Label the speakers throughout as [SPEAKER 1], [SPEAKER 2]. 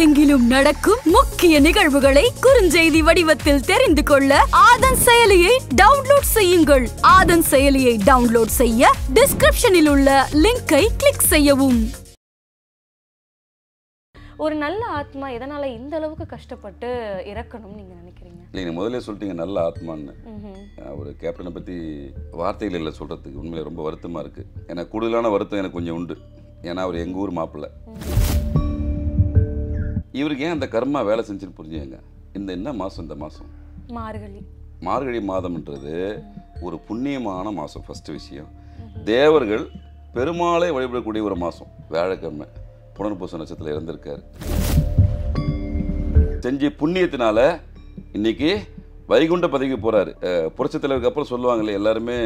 [SPEAKER 1] உலகெங்கிலும் நடக்கும் முக்கிய நிகழ்வுகளை குறுஞ்செய்தி வடிவத்தில் தெரிந்து கொள்ள ஆதன் செயலியை டவுன்லோட் செய்யுங்கள் ஆதன் செயலியை டவுன்லோட் செய்ய டிஸ்கிரிப்ஷனில் உள்ள லிங்கை கிளிக் செய்யவும் ஒரு நல்ல ஆத்மா எதனால இந்த அளவுக்கு கஷ்டப்பட்டு இறக்கணும்னு நீங்க
[SPEAKER 2] நினைக்கிறீங்க நீங்க முதல்ல சொல்லிட்டீங்க நல்ல ஆத்மான்னு ஒரு கேப்டனை பத்தி வார்த்தைகள் இல்லை சொல்றதுக்கு உண்மையில ரொம்ப வருத்தமா இருக்கு ஏன்னா கூடுதலான வருத்தம் எனக்கு கொஞ்சம் உண்டு ஏன்னா அவர் எங்கள் ஊர் மாப்பிள்ளை இவருக்கு ஏன் அந்த கர்மா வேலை செஞ்சுன்னு புரிஞ்சுங்க இந்த என்ன மாதம் இந்த மாதம் மார்கழி மார்கழி மாதம்ன்றது ஒரு புண்ணியமான மாதம் ஃபஸ்ட்டு விஷயம் தேவர்கள் பெருமாளை வழிபடக்கூடிய ஒரு மாதம் வேலைக்கிழமை புனர்பூச நட்சத்திரம் இறந்திருக்காரு செஞ்ச புண்ணியத்தினால இன்னைக்கு வைகுண்ட பதவிக்கு போகிறார் புரட்சித்தலைவருக்கு அப்புறம் சொல்லுவாங்களே எல்லாருமே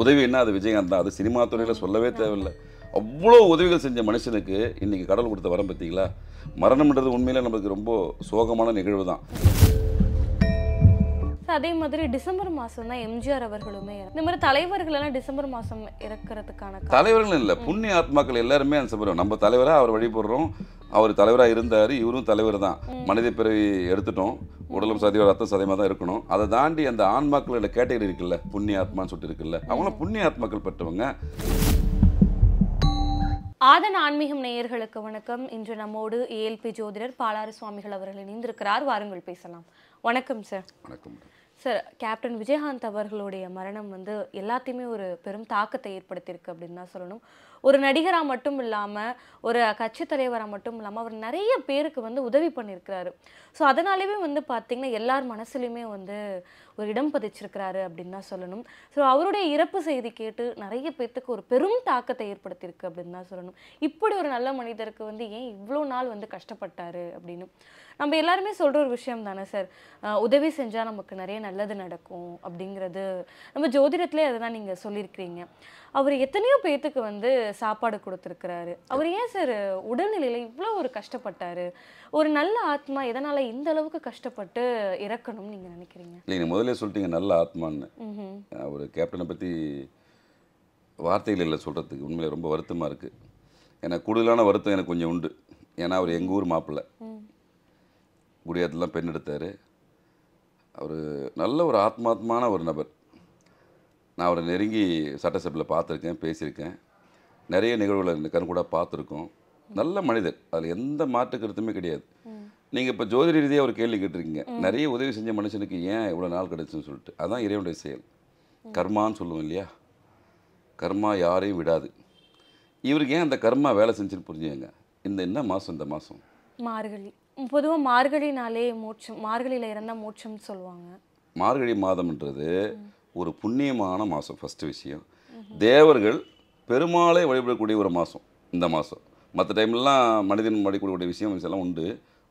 [SPEAKER 2] உதவி என்ன அது விஜயகாந்த் தான் அது சினிமா துறையில் சொல்லவே தேவையில்லை அவ்வளோ உதவிகள் செஞ்ச மனுஷனுக்கு இன்றைக்கி கடல் கொடுத்த வரம் பார்த்தீங்களா மரணம்ன்றது உண்மையில் நமக்கு ரொம்ப சோகமான நிகழ்வு தான்
[SPEAKER 1] அதே மாதிரி டிசம்பர் மாசம் தான் எம்ஜிஆர் அவர்களுமே இந்த மாதிரி தலைவர்கள் எல்லாம் டிசம்பர் மாசம் இறக்குறதுக்கான
[SPEAKER 2] தலைவர்கள் இல்லை புண்ணிய ஆத்மாக்கள் எல்லாருமே அந்த நம்ம தலைவராக அவர் வழிபடுறோம் அவர் தலைவராக இருந்தார் இவரும் தலைவர் தான் மனித பிறவி எடுத்துட்டோம் உடலும் சதையும் ரத்தம் சதயமாக தான் இருக்கணும் அதை தாண்டி அந்த ஆன்மாக்களோட கேட்டகரி இருக்குல்ல புண்ணிய ஆத்மான்னு சொல்லிட்டு இருக்குல்ல அவங்களாம் புண்ணிய ஆத்மாக்கள் பெற்றவங்க
[SPEAKER 1] ஆதன் ஆன்மீகம் நேயர்களுக்கு வணக்கம் இன்று நம்மோடு ஏஎல்பி ஜோதிடர் பாலாறு சுவாமிகள் அவர்கள் இணைந்திருக்கிறார் வாருங்கள் பேசலாம் வணக்கம் சார் வணக்கம் சார் கேப்டன் விஜயகாந்த் அவர்களுடைய மரணம் வந்து எல்லாத்தையுமே ஒரு பெரும் தாக்கத்தை ஏற்படுத்தியிருக்கு அப்படின்னு தான் சொல்லணும் ஒரு நடிகராக மட்டும் இல்லாமல் ஒரு கட்சி தலைவராக மட்டும் இல்லாமல் அவர் நிறைய பேருக்கு வந்து உதவி பண்ணியிருக்கிறாரு ஸோ அதனாலேயுமே வந்து பார்த்திங்கன்னா எல்லார் மனசுலையுமே வந்து ஒரு இடம் பதிச்சிருக்கிறாரு அப்படின்னு தான் சொல்லணும் ஸோ அவருடைய இறப்பு செய்தி கேட்டு நிறைய பேர்த்துக்கு ஒரு பெரும் தாக்கத்தை ஏற்படுத்தியிருக்கு அப்படின்னு தான் சொல்லணும் இப்படி ஒரு நல்ல மனிதருக்கு வந்து ஏன் இவ்வளோ நாள் வந்து கஷ்டப்பட்டாரு அப்படின்னு நம்ம எல்லாருமே சொல்கிற ஒரு விஷயம் தானே சார் உதவி செஞ்சால் நமக்கு நிறைய நல்லது நடக்கும் அப்படிங்கிறது நம்ம ஜோதிடத்துலேயே அதை தான் நீங்கள் சொல்லியிருக்கிறீங்க அவர் எத்தனையோ பேர்த்துக்கு வந்து சாப்பாடு கொடுத்துருக்கிறாரு அவர் ஏன் சார் உடல்நிலையில் இவ்வளோ ஒரு கஷ்டப்பட்டார் ஒரு நல்ல ஆத்மா எதனால் இந்த அளவுக்கு கஷ்டப்பட்டு இறக்கணும்னு நீங்க நினைக்கிறீங்க
[SPEAKER 2] நீங்க நீங்கள் முதல்ல சொல்லிட்டீங்க நல்ல ஆத்மான்னு ஒரு கேப்டனை பற்றி வார்த்தைகள் இல்லை சொல்கிறதுக்கு உண்மையில் ரொம்ப வருத்தமாக இருக்குது ஏன்னா கூடுதலான வருத்தம் எனக்கு கொஞ்சம் உண்டு ஏன்னா அவர் எங்கள் ஊர் மாப்பிள்ளை குடியாத்தெல்லாம் பெண் எடுத்தார் அவர் நல்ல ஒரு ஆத்மாத்மான ஒரு நபர் நான் அவரை நெருங்கி சட்டசபையில் பார்த்துருக்கேன் பேசியிருக்கேன் நிறைய நிகழ்வுகளை கூட பார்த்துருக்கோம் நல்ல மனிதர் அதில் எந்த மாற்று கருத்துமே கிடையாது நீங்கள் இப்போ ஜோதி ரீதியாக ஒரு கேள்வி கேட்டிருக்கீங்க நிறைய உதவி செஞ்ச மனுஷனுக்கு ஏன் இவ்வளோ நாள் கிடைச்சுன்னு சொல்லிட்டு அதான் இறைவனுடைய செயல் கர்மான்னு சொல்லுவோம் இல்லையா கர்மா யாரையும் விடாது இவருக்கு ஏன் அந்த கர்மா வேலை செஞ்சுன்னு புரிஞ்சுங்க இந்த என்ன மாதம் இந்த மாதம்
[SPEAKER 1] மார்கழி பொதுவாக மார்கழினாலே மோட்சம் மார்கழியில் இருந்தால் மோட்சம்னு சொல்லுவாங்க
[SPEAKER 2] மார்கழி மாதம்ன்றது ஒரு புண்ணியமான மாதம் ஃபஸ்ட்டு விஷயம் தேவர்கள் பெருமாளை வழிபடக்கூடிய ஒரு மாதம் இந்த மாதம் மற்ற டைம்லாம் மனிதன் மடிக்கூடிய விஷயம் விஷயம்லாம் உண்டு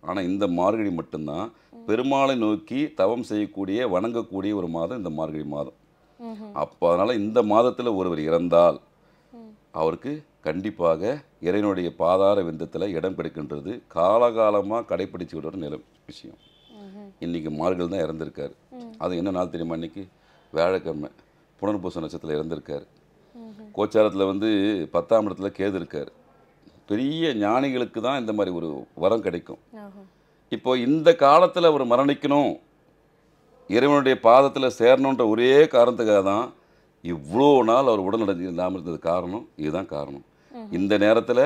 [SPEAKER 2] ஆனால் இந்த மார்கழி மட்டும்தான் பெருமாளை நோக்கி தவம் செய்யக்கூடிய வணங்கக்கூடிய ஒரு மாதம் இந்த மார்கழி மாதம் அப்போ அதனால் இந்த மாதத்தில் ஒருவர் இறந்தால் அவருக்கு கண்டிப்பாக இறைவனுடைய பாதார விந்தத்தில் இடம் கிடைக்கின்றது காலகாலமாக கடைப்பிடிச்சு விடுற நில விஷயம் இன்றைக்கி மார்கள் தான் இறந்திருக்கார் அது என்ன நாள் தெரியுமா இன்றைக்கி வியாழக்கிழமை புனர்பூச நட்சத்திரத்தில் இறந்திருக்கார் கோச்சாரத்தில் வந்து பத்தாம் இடத்துல கேது இருக்கார் பெரிய ஞானிகளுக்கு தான் இந்த மாதிரி ஒரு வரம் கிடைக்கும் இப்போ இந்த காலத்தில் அவர் மரணிக்கணும் இறைவனுடைய பாதத்தில் சேரணுன்ற ஒரே காரணத்துக்காக தான் இவ்வளோ நாள் அவர் உடல் நடந்து இல்லாமல் இருந்தது காரணம் இதுதான் காரணம் இந்த நேரத்தில்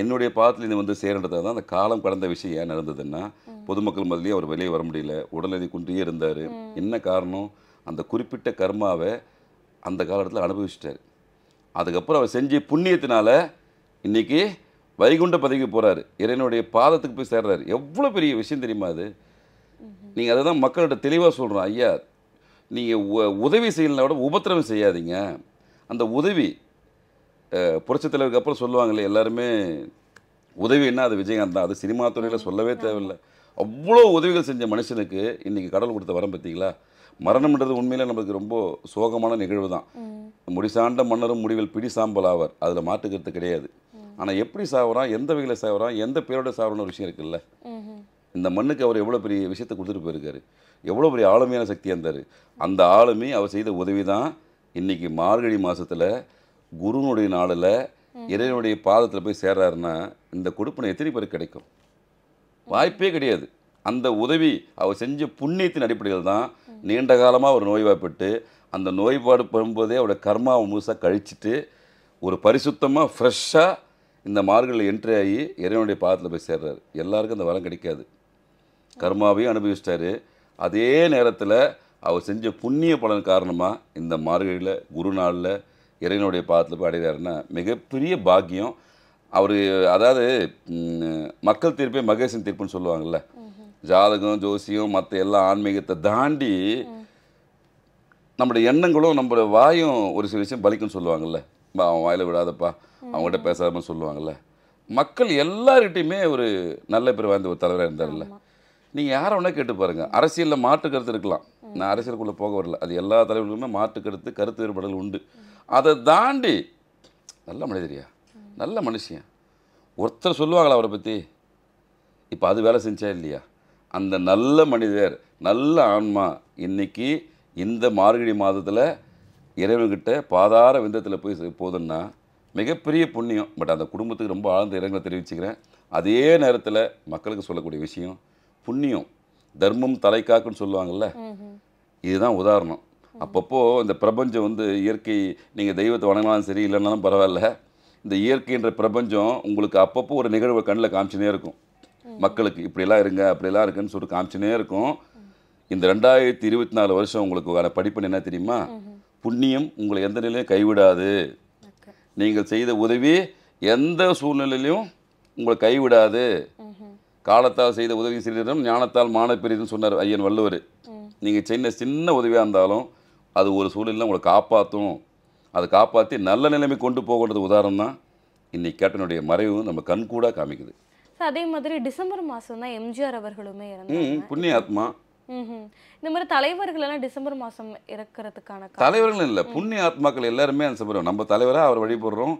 [SPEAKER 2] என்னுடைய பாதத்தில் இது வந்து சேரன்றதாக தான் அந்த காலம் கடந்த விஷயம் ஏன் நடந்ததுன்னா பொதுமக்கள் முதலே அவர் வெளியே வர முடியல உடல்நிலை குன்றியே இருந்தார் என்ன காரணம் அந்த குறிப்பிட்ட கர்மாவை அந்த காலத்தில் அனுபவிச்சிட்டார் அதுக்கப்புறம் அவர் செஞ்ச புண்ணியத்தினால இன்றைக்கி வைகுண்ட பதவிக்கு போகிறாரு இறைவனுடைய பாதத்துக்கு போய் சேர்றாரு எவ்வளோ பெரிய விஷயம் தெரியுமா அது நீங்கள் அதை தான் மக்கள்கிட்ட தெளிவாக சொல்கிறோம் ஐயா நீங்கள் உதவி செய்யலனா கூட உபத்திரவம் செய்யாதீங்க அந்த உதவி புரட்சி தலைவருக்கு அப்புறம் சொல்லுவாங்களே எல்லாருமே உதவி என்ன அது விஜயகாந்த் தான் அது சினிமா துறையில் சொல்லவே தேவையில்லை அவ்வளோ உதவிகள் செஞ்ச மனுஷனுக்கு இன்றைக்கி கடவுள் கொடுத்த வரம் பார்த்தீங்களா மரணம்ன்றது உண்மையில் நமக்கு ரொம்ப சோகமான நிகழ்வு தான் முடிசாண்ட மன்னரும் முடிவில் பிடி சாம்பல் ஆவார் அதில் மாற்றுக்கிறது கிடையாது ஆனால் எப்படி சாகுறான் எந்த வகையில் சாகுறான் எந்த பேரோட சாகுறோம்னு ஒரு விஷயம் இருக்குல்ல இந்த மண்ணுக்கு அவர் எவ்வளோ பெரிய விஷயத்தை கொடுத்துட்டு போயிருக்காரு எவ்வளோ பெரிய ஆளுமையான சக்தியாக இருந்தார் அந்த ஆளுமை அவர் செய்த உதவி தான் இன்றைக்கி மார்கழி மாதத்தில் குருனுடைய நாளில் இறைவனுடைய பாதத்தில் போய் சேர்றாருன்னா இந்த கொடுப்பினை எத்தனை பேருக்கு கிடைக்கும் வாய்ப்பே கிடையாது அந்த உதவி அவர் செஞ்ச புண்ணியத்தின் அடிப்படையில் தான் நீண்ட காலமாக ஒரு நோய்வாய்ப்பட்டு அந்த நோய்பாடு பண்ணும்போதே அவருடைய கர்மாவை முழுசாக கழிச்சிட்டு ஒரு பரிசுத்தமாக ஃப்ரெஷ்ஷாக இந்த மார்கழியில் என்ட்ரி ஆகி இறைவனுடைய பாதத்தில் போய் சேர்றாரு எல்லாருக்கும் அந்த வரம் கிடைக்காது கர்மாவையும் அனுபவிச்சிட்டாரு அதே நேரத்தில் அவர் செஞ்ச புண்ணிய பலன் காரணமாக இந்த மார்கழியில் குரு நாளில் இறைவனுடைய பாதத்தில் போய் அடைகிறாருன்னா மிகப்பெரிய பாக்கியம் அவர் அதாவது மக்கள் தீர்ப்பே மகேசன் தீர்ப்புன்னு சொல்லுவாங்கள்ல ஜாதகம் ஜோசியம் மற்ற எல்லா ஆன்மீகத்தை தாண்டி நம்முடைய எண்ணங்களும் நம்மளோட வாயும் ஒரு சில விஷயம் பலிக்கும்னு சொல்லுவாங்கள்ல அவன் வாயில் விடாதப்பா அவங்ககிட்ட பேசாமல் சொல்லுவாங்கள்ல மக்கள் எல்லார்கிட்டையுமே ஒரு நல்ல பேர் வாய்ந்த ஒரு தலைவராக இருந்தார்ல நீங்கள் யாரை வேணால் கேட்டு பாருங்கள் அரசியலில் மாற்று கருத்து இருக்கலாம் நான் அரசியலுக்குள்ளே போக வரல அது எல்லா தலைவர்களுமே மாற்று கருத்து கருத்து வேறுபாடுகள் உண்டு அதை தாண்டி நல்ல மனிதரியா நல்ல மனுஷன் ஒருத்தர் சொல்லுவாங்களா அவரை பற்றி இப்போ அது வேலை செஞ்சா இல்லையா அந்த நல்ல மனிதர் நல்ல ஆன்மா இன்றைக்கி இந்த மார்கழி மாதத்தில் இறைவன்கிட்ட பாதார விந்தத்தில் போய் போதுன்னா மிகப்பெரிய புண்ணியம் பட் அந்த குடும்பத்துக்கு ரொம்ப ஆழ்ந்த இரங்கலை தெரிவிச்சுக்கிறேன் அதே நேரத்தில் மக்களுக்கு சொல்லக்கூடிய விஷயம் புண்ணியம் தர்மம் தலைக்காக்குன்னு சொல்லுவாங்கல்ல இதுதான் உதாரணம் அப்பப்போ இந்த பிரபஞ்சம் வந்து இயற்கை நீங்கள் தெய்வத்தை வணங்கினாலும் சரி இல்லைனாலும் பரவாயில்ல இந்த இயற்கைன்ற பிரபஞ்சம் உங்களுக்கு அப்பப்போ ஒரு நிகழ்வை கண்ணில் காமிச்சுனே இருக்கும் மக்களுக்கு இப்படிலாம் இருங்க அப்படிலாம் இருக்குன்னு சொல்லிட்டு காமிச்சுனே இருக்கும் இந்த ரெண்டாயிரத்தி இருபத்தி நாலு வருஷம் உங்களுக்கு படிப்பு என்ன தெரியுமா புண்ணியம் உங்களை எந்த நிலையும் கைவிடாது நீங்கள் செய்த உதவி எந்த சூழ்நிலையிலும் உங்களை கைவிடாது காலத்தால் செய்த உதவி சிறிதும் ஞானத்தால் மான சொன்னார் ஐயன் வள்ளுவர் நீங்கள் சின்ன சின்ன உதவியாக இருந்தாலும் அது ஒரு சூழலில் உங்களை காப்பாற்றும் அதை காப்பாற்றி நல்ல நிலைமை கொண்டு போகிறது உதாரணம் தான் இன்றைக்கி கேட்டனுடைய மறைவு நம்ம கண்கூடாக காமிக்குது
[SPEAKER 1] அதே மாதிரி டிசம்பர் மாதம் தான் எம்ஜிஆர் அவர்களுமே புண்ணிய ஆத்மா இந்த மாதிரி தலைவர்கள் எல்லாம் டிசம்பர் மாதம் இறக்கிறதுக்கான
[SPEAKER 2] தலைவர்கள் இல்லை புண்ணிய ஆத்மாக்கள் எல்லாருமே அந்த சம்பரம் நம்ம தலைவராக அவர் வழிபடுறோம்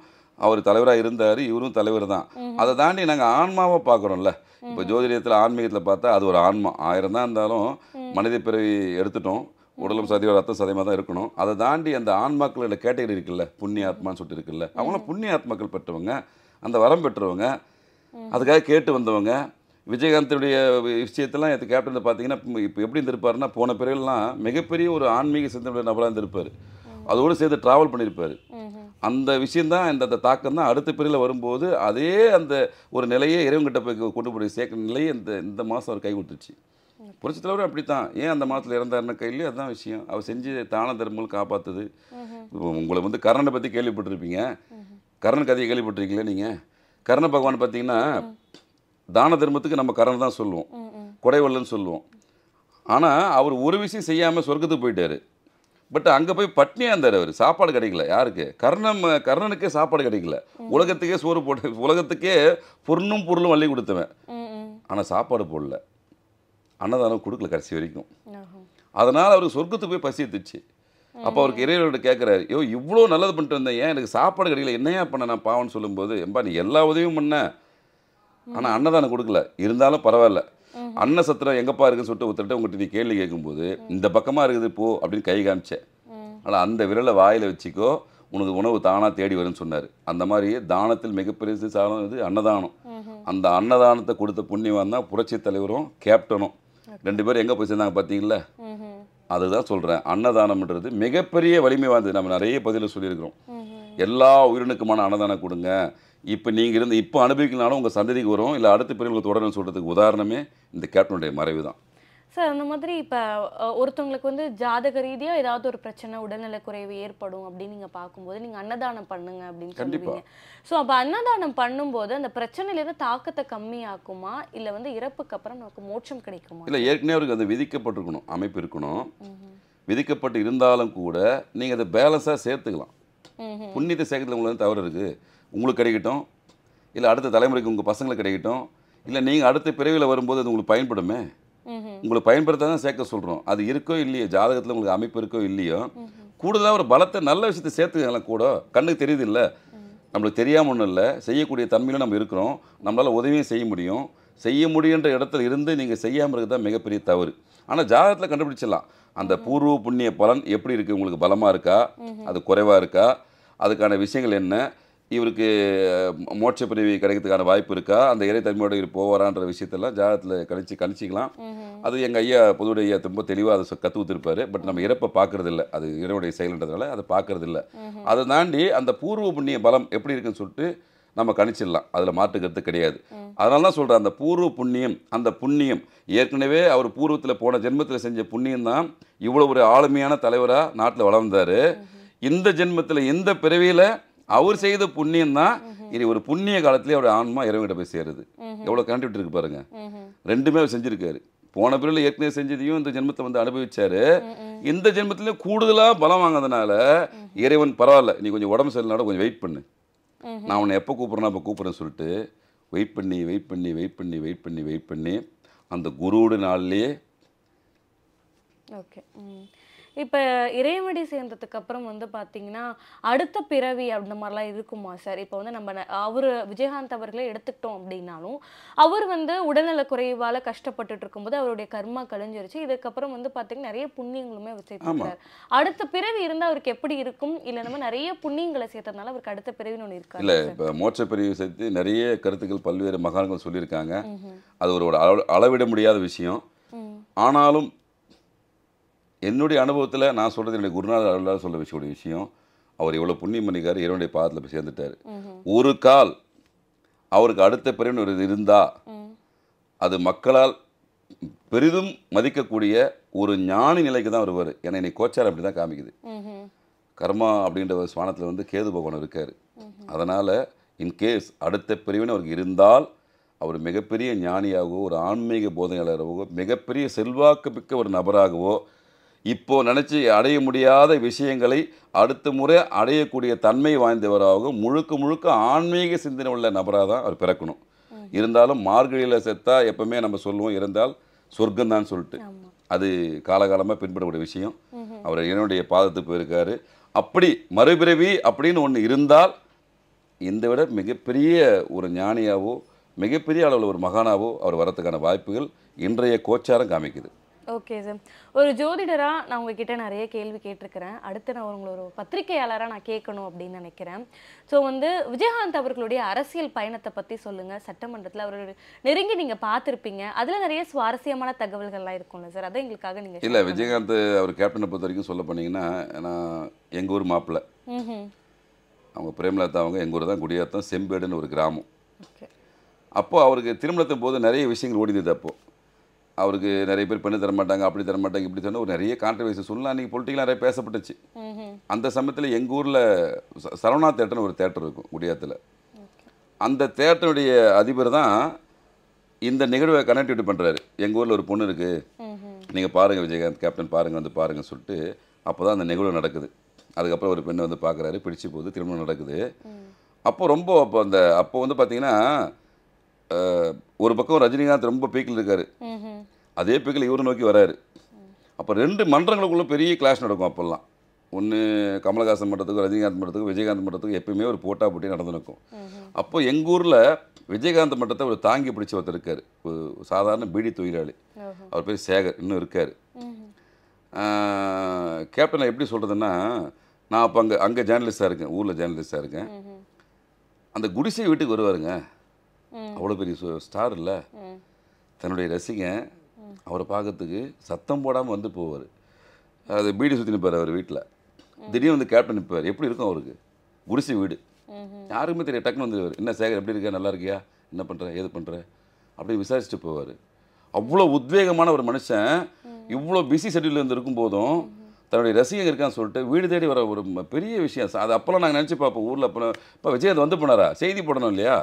[SPEAKER 2] அவர் தலைவராக இருந்தார் இவரும் தலைவர் தான் அதை தாண்டி நாங்கள் ஆன்மாவை பார்க்குறோம்ல இப்போ ஜோதிடத்தில் ஆன்மீகத்தில் பார்த்தா அது ஒரு ஆன்மா ஆயிரம் தான் இருந்தாலும் மனித பிறவி எடுத்துட்டோம் உடலும் சதையோ ரத்தம் சதயமாக தான் இருக்கணும் அதை தாண்டி அந்த ஆன்மாக்களோட கேட்டகரி இருக்குல்ல புண்ணிய ஆத்மான்னு சொல்லிட்டு இருக்குல்ல அவங்களாம் புண்ணிய ஆத்மாக்கள் பெற்றவங்க அந்த வரம் பெற்றவங்க அதுக்காக கேட்டு வந்தவங்க விஜயகாந்தனுடைய விஷயத்தெல்லாம் இது கேப்டன் பார்த்தீங்கன்னா இப்போ எப்படி இருந்திருப்பாருன்னா போன பிறகுலாம் மிகப்பெரிய ஒரு ஆன்மீக சிந்தனை நபராக இருந்திருப்பார் அதோடு சேர்த்து ட்ராவல் பண்ணியிருப்பார் அந்த விஷயந்தான் இந்த அந்த தாக்கம் தான் அடுத்த பிரிவில் வரும்போது அதே அந்த ஒரு நிலையை இறைவங்கிட்ட போய் கொண்டு போய் சேர்க்குற நிலையை இந்த இந்த மாதம் அவர் கை கொடுத்துருச்சு புரட்சி தலைவர் அப்படி தான் ஏன் அந்த மாதத்தில் இறந்தாருன்னு கையில் அதுதான் விஷயம் அவர் செஞ்சு தான தர்மங்கள் காப்பாற்றுது உங்களை வந்து கர்ணனை பற்றி கேள்விப்பட்டிருப்பீங்க கர்ணன் கதையை கேள்விப்பட்டிருக்கீங்களே நீங்கள் கர்ண பகவான் பார்த்தீங்கன்னா தான தர்மத்துக்கு நம்ம கரண் தான் சொல்லுவோம் குடைவல்லன்னு சொல்லுவோம் ஆனால் அவர் ஒரு விஷயம் செய்யாமல் சொர்க்கத்துக்கு போயிட்டார் பட் அங்கே போய் பட்னியாக இருந்தார் அவர் சாப்பாடு கிடைக்கல யாருக்கு கர்ணம் கர்ணனுக்கே சாப்பாடு கிடைக்கல உலகத்துக்கே சோறு போட்டு உலகத்துக்கே பொருளும் பொருளும் வள்ளி கொடுத்தவன் ஆனால் சாப்பாடு போடல அன்னதானம் கொடுக்கல கடைசி வரைக்கும் அதனால் அவருக்கு சொர்க்கத்துக்கு போய் பசி எடுத்துச்சு அப்போ அவருக்கு இறைவர்கிட்ட கேட்குறாரு ஐயோ இவ்வளோ நல்லது பண்ணிட்டு வந்தேன் ஏன் எனக்கு சாப்பாடு கிடைக்கல என்னையா பண்ண நான் பாவம்னு சொல்லும்போது எம்பா நீ எல்லா உதவியும் பண்ண ஆனால் அன்னதானம் கொடுக்கல இருந்தாலும் பரவாயில்ல அன்ன சத்திரம் எங்கப்பா இருக்குன்னு சொல்லிட்டு ஒருத்தர் உங்கள்கிட்ட நீ கேள்வி கேட்கும்போது இந்த பக்கமாக இருக்குது போ அப்படின்னு கை காமிச்சேன் ஆனால் அந்த விரலை வாயில் வச்சுக்கோ உனக்கு உணவு தானாக தேடி வரும்னு சொன்னார் அந்த மாதிரி தானத்தில் மிகப்பெரிய சாதனம் இது அன்னதானம் அந்த அன்னதானத்தை கொடுத்த புண்ணியம் தான் புரட்சி தலைவரும் கேப்டனும் ரெண்டு பேரும் எங்கே போய் சேர்ந்தாங்க பார்த்தீங்களா அதுதான் சொல்கிறேன் அன்னதானம்ன்றது மிகப்பெரிய வலிமை வாய்ந்தது நம்ம நிறைய பதிலில் சொல்லியிருக்கிறோம் எல்லா உயிரினுக்குமான அன்னதானம் கொடுங்க இப்போ நீங்கள் இருந்து இப்போ அனுபவிக்கலனாலும் உங்கள் சந்ததிக்கு வரும் இல்லை அடுத்த பிறகு தொடரணும்னு சொல்கிறதுக்கு உதாரணமே இந்த கேப்டனுடைய மறைவு தான்
[SPEAKER 1] சார் அந்த மாதிரி இப்போ ஒருத்தவங்களுக்கு வந்து ஜாதக ரீதியாக ஏதாவது ஒரு பிரச்சனை உடல்நிலை குறைவு ஏற்படும் அப்படின்னு நீங்கள் பார்க்கும்போது நீங்கள் அன்னதானம் பண்ணுங்க அப்படின்னு சொல்லுவீங்க ஸோ அப்போ அன்னதானம் பண்ணும்போது அந்த பிரச்சனையிலேருந்து தாக்கத்தை கம்மியாக்குமா இல்லை வந்து இறப்புக்கு அப்புறம் நமக்கு மோட்சம் கிடைக்குமா இல்லை
[SPEAKER 2] ஏற்கனவே அவருக்கு அது விதிக்கப்பட்டிருக்கணும் அமைப்பு இருக்கணும் விதிக்கப்பட்டு இருந்தாலும் கூட நீங்கள் அதை பேலன்ஸாக சேர்த்துக்கலாம் புண்ணியத்தை சேர்க்கறதுல உங்களுக்கு தவறு இருக்குது உங்களுக்கு கிடைக்கட்டும் இல்லை அடுத்த தலைமுறைக்கு உங்கள் பசங்களுக்கு கிடைக்கட்டும் இல்லை நீங்கள் அடுத்த பிறவியில் வரும்போது அது உங்களுக்கு பயன்படுமே உங்களை பயன்படுத்த தான் சேர்க்க சொல்கிறோம் அது இருக்கோ இல்லையோ ஜாதகத்தில் உங்களுக்கு அமைப்பு இருக்கோ இல்லையோ கூடுதலாக ஒரு பலத்தை நல்ல விஷயத்தை சேர்த்துக்கலாம் கூட கண்ணுக்கு தெரியுது இல்லை நம்மளுக்கு தெரியாமல் ஒன்றும் இல்லை செய்யக்கூடிய தன்மையில் நம்ம இருக்கிறோம் நம்மளால் உதவியும் செய்ய முடியும் செய்ய முடியுன்ற இடத்துல இருந்து நீங்கள் செய்யாமல் இருக்கிறது தான் மிகப்பெரிய தவறு ஆனால் ஜாதகத்தில் கண்டுபிடிச்சிடலாம் அந்த பூர்வ புண்ணிய பலன் எப்படி இருக்குது உங்களுக்கு பலமாக இருக்கா அது குறைவாக இருக்கா அதுக்கான விஷயங்கள் என்ன இவருக்கு மோட்ச பிரிவு கிடைக்கிறதுக்கான வாய்ப்பு இருக்கா அந்த இறைத்தன்மையோடு இவர் போவாரான்ற விஷயத்தெல்லாம் ஜாதகத்தில் கணிச்சு கணிச்சிக்கலாம் அது எங்கள் ஐயா பொதுவுடைய ஐயா ரொம்ப தெளிவாக அதை கற்று ஊத்திருப்பாரு பட் நம்ம இறப்பை பார்க்கறது இல்லை அது இறைவனுடைய செயல்ன்றதுனால அதை பார்க்கறது இல்லை அதை தாண்டி அந்த பூர்வ புண்ணிய பலம் எப்படி இருக்குன்னு சொல்லிட்டு நம்ம கணிச்சிடலாம் அதில் மாற்றுக்கிறது கிடையாது அதனால தான் சொல்கிறேன் அந்த பூர்வ புண்ணியம் அந்த புண்ணியம் ஏற்கனவே அவர் பூர்வத்தில் போன ஜென்மத்தில் செஞ்ச புண்ணியம் தான் இவ்வளோ ஒரு ஆளுமையான தலைவராக நாட்டில் வளர்ந்தார் இந்த ஜென்மத்தில் இந்த பிறவியில் அவர் செய்த புண்ணியம் தான் இனி ஒரு புண்ணிய காலத்துல அவருடைய ஆன்மா இறைவன்கிட்ட போய் சேருது எவ்வளோ கண்டிட்டு இருக்கு பாருங்க ரெண்டுமே அவர் செஞ்சுருக்காரு போன பிறகு ஏற்கனவே செஞ்சதையும் இந்த ஜென்மத்தை வந்து அனுபவிச்சாரு இந்த ஜென்மத்திலையும் கூடுதலாக பலம் வாங்கினதுனால இறைவன் பரவாயில்ல நீ கொஞ்சம் உடம்பு சரியில்லைனால கொஞ்சம் வெயிட் பண்ணு நான் உன்னை எப்போ கூப்பிட்றேன்னா அப்போ கூப்பிட்றேன்னு சொல்லிட்டு வெயிட் பண்ணி வெயிட் பண்ணி வெயிட் பண்ணி வெயிட் பண்ணி வெயிட் பண்ணி அந்த குருவோட நாள்லேயே
[SPEAKER 1] ஓகே இப்போ இறைவடி சேர்ந்ததுக்கு அப்புறம் வந்து பார்த்தீங்கன்னா அடுத்த பிறவி அந்த மாதிரிலாம் இருக்குமா சார் இப்போ வந்து நம்ம அவர் விஜயகாந்த் அவர்களே எடுத்துக்கிட்டோம் அப்படின்னாலும் அவர் வந்து உடல்நல குறைவால் கஷ்டப்பட்டுட்டு இருக்கும்போது அவருடைய கர்மா கழிஞ்சிருச்சு இதுக்கப்புறம் வந்து பார்த்தீங்கன்னா நிறைய புண்ணியங்களுமே அவர் சேர்த்துருக்காரு அடுத்த பிறவி இருந்தால் அவருக்கு எப்படி இருக்கும் இல்லை நம்ம நிறைய புண்ணியங்களை சேர்த்ததுனால அவருக்கு அடுத்த பிறவின்னு ஒன்று இருக்கு இல்லை இப்போ
[SPEAKER 2] மோட்ச பிரிவு சேர்த்து நிறைய கருத்துக்கள் பல்வேறு மகான்கள் சொல்லியிருக்காங்க அது ஒரு அளவிட முடியாத விஷயம் ஆனாலும் என்னுடைய அனுபவத்தில் நான் சொல்கிறது என்னுடைய குருநாதர் அருளால் சொல்ல விஷயம் விஷயம் அவர் எவ்வளோ புண்ணியம் பண்ணிக்கார் இறைவனுடைய பாதத்தில் போய் சேர்ந்துட்டார் ஒரு கால் அவருக்கு அடுத்த பிறன் ஒரு இருந்தா அது மக்களால் பெரிதும் மதிக்கக்கூடிய ஒரு ஞானி நிலைக்கு தான் வருவார் ஏன்னா இன்னைக்கு கோச்சார் அப்படி தான் காமிக்குது கர்மா அப்படின்ற ஒரு ஸ்வானத்தில் வந்து கேது பகவான் இருக்கார் அதனால் இன்கேஸ் அடுத்த பிரிவினை அவருக்கு இருந்தால் அவர் மிகப்பெரிய ஞானியாகவோ ஒரு ஆன்மீக போதனையாளராகவோ மிகப்பெரிய செல்வாக்கு மிக்க ஒரு நபராகவோ இப்போ நினச்சி அடைய முடியாத விஷயங்களை அடுத்த முறை அடையக்கூடிய தன்மை வாய்ந்தவராக முழுக்க முழுக்க ஆன்மீக சிந்தனை உள்ள நபராக தான் அவர் பிறக்கணும் இருந்தாலும் மார்கழியில் செத்தா எப்பவுமே நம்ம சொல்லுவோம் இருந்தால் சொர்க்கம்தான் சொல்லிட்டு அது காலகாலமாக பின்பற்றக்கூடிய விஷயம் அவர் என்னுடைய பாதத்துக்கு போயிருக்காரு அப்படி மறுபிறவி அப்படின்னு ஒன்று இருந்தால் இந்த விட மிகப்பெரிய ஒரு ஞானியாவோ மிகப்பெரிய அளவில் ஒரு மகானாவோ அவர் வரத்துக்கான வாய்ப்புகள் இன்றைய கோச்சாரம் காமிக்குது
[SPEAKER 1] ஓகே சார் ஒரு ஜோதிடராக நான் உங்ககிட்ட நிறைய கேள்வி கேட்டிருக்கிறேன் அடுத்து நான் உங்களை ஒரு பத்திரிகையாளராக நான் கேட்கணும் அப்படின்னு நினைக்கிறேன் ஸோ வந்து விஜயகாந்த் அவர்களுடைய அரசியல் பயணத்தை பற்றி சொல்லுங்கள் சட்டமன்றத்தில் அவர் நெருங்கி நீங்கள் பார்த்துருப்பீங்க அதில் நிறைய சுவாரஸ்யமான தகவல்கள்லாம் இருக்கும்ல சார் அதை எங்களுக்காக நீங்கள் இல்லை
[SPEAKER 2] விஜயகாந்த் அவர் கேப்டனை பொறுத்த வரைக்கும் சொல்ல போனீங்கன்னா நான் எங்கள் ஊர் மாப்பிள்ளை அவங்க பிரேமலதா அவங்க எங்கள் ஊர் தான் குடியாத்தம் செம்பேடுன்னு ஒரு கிராமம் அப்போது அவருக்கு திருமணத்தின் போது நிறைய விஷயங்கள் ஓடிந்தது அப்போது அவருக்கு நிறைய பேர் பெண்ணு தரமாட்டாங்க அப்படி தரமாட்டாங்க இப்படி சொன்ன ஒரு நிறைய கான்ட்ரவர்சி சொல்லலாம் அன்றைக்கி பொலிட்டிக்கலாம் நிறைய பேசப்பட்டுச்சு அந்த சமயத்தில் எங்கள் ஊரில் சரவணா தேட்டர்னு ஒரு தேட்டர் இருக்கும் குடியாத்தில் அந்த தேட்டருடைய அதிபர் தான் இந்த நிகழ்வை கனெக்டிவிட்டி பண்ணுறாரு எங்கள் ஊரில் ஒரு பொண்ணு இருக்குது நீங்கள் பாருங்கள் விஜயகாந்த் கேப்டன் பாருங்கள் வந்து பாருங்கன்னு சொல்லிட்டு அப்போ தான் அந்த நிகழ்வு நடக்குது அதுக்கப்புறம் ஒரு பெண்ணை வந்து பார்க்குறாரு பிடிச்சி போகுது திருமணம் நடக்குது அப்போ ரொம்ப அப்போ அந்த அப்போ வந்து பார்த்தீங்கன்னா ஒரு பக்கம் ரஜினிகாந்த் ரொம்ப பீக்கில் இருக்கார் அதே பீக்கில் இவரை நோக்கி வராரு அப்போ ரெண்டு மன்றங்களுக்குள்ளே பெரிய கிளாஷ் நடக்கும் அப்போல்லாம் ஒன்று கமலஹாசன் மன்றத்துக்கும் ரஜினிகாந்த் மன்றத்துக்கும் விஜயகாந்த் மன்றத்துக்கும் எப்பயுமே ஒரு போட்டா போட்டி நடந்து நிற்கும் அப்போ எங்கள் ஊரில் விஜயகாந்த் மன்றத்தை ஒரு தாங்கி பிடிச்ச ஒருத்தர் இருக்கார் சாதாரண பீடி தொழிலாளி அவர் பேர் சேகர் இன்னும் இருக்கார் கேப்டனை எப்படி சொல்கிறதுன்னா நான் அப்போ அங்கே அங்கே ஜேர்னலிஸ்ட்டாக இருக்கேன் ஊரில் ஜேர்னலிஸ்ட்டாக இருக்கேன் அந்த குடிசை வீட்டுக்கு வருவாருங்க அவ்வளோ பெரிய ஸ்டார் இல்லை தன்னுடைய ரசிகன் அவரை பார்க்கறதுக்கு சத்தம் போடாமல் வந்து போவார் அது பீடி சுற்றி நிற்பார் அவர் வீட்டில் திடீர்னு வந்து கேப்டன் நிற்பார் எப்படி இருக்கும் அவருக்கு குடிசை வீடு யாருக்குமே தெரியாது டக்குன்னு வந்துருவார் என்ன சேகர் எப்படி இருக்கா நல்லா இருக்கியா என்ன பண்ணுற ஏது பண்ணுற அப்படி விசாரிச்சுட்டு போவார் அவ்வளோ உத்வேகமான ஒரு மனுஷன் இவ்வளோ பிஸி ஷெட்யூலில் இருந்து இருக்கும் போதும் தன்னுடைய ரசிகன் இருக்கான்னு சொல்லிட்டு வீடு தேடி வர ஒரு பெரிய விஷயம் அது அப்போல்லாம் நாங்கள் நினச்சி பார்ப்போம் ஊரில் அப்போ இப்போ விஜய் அது வந்து போனாரா செய்தி போடணும் இல்லையா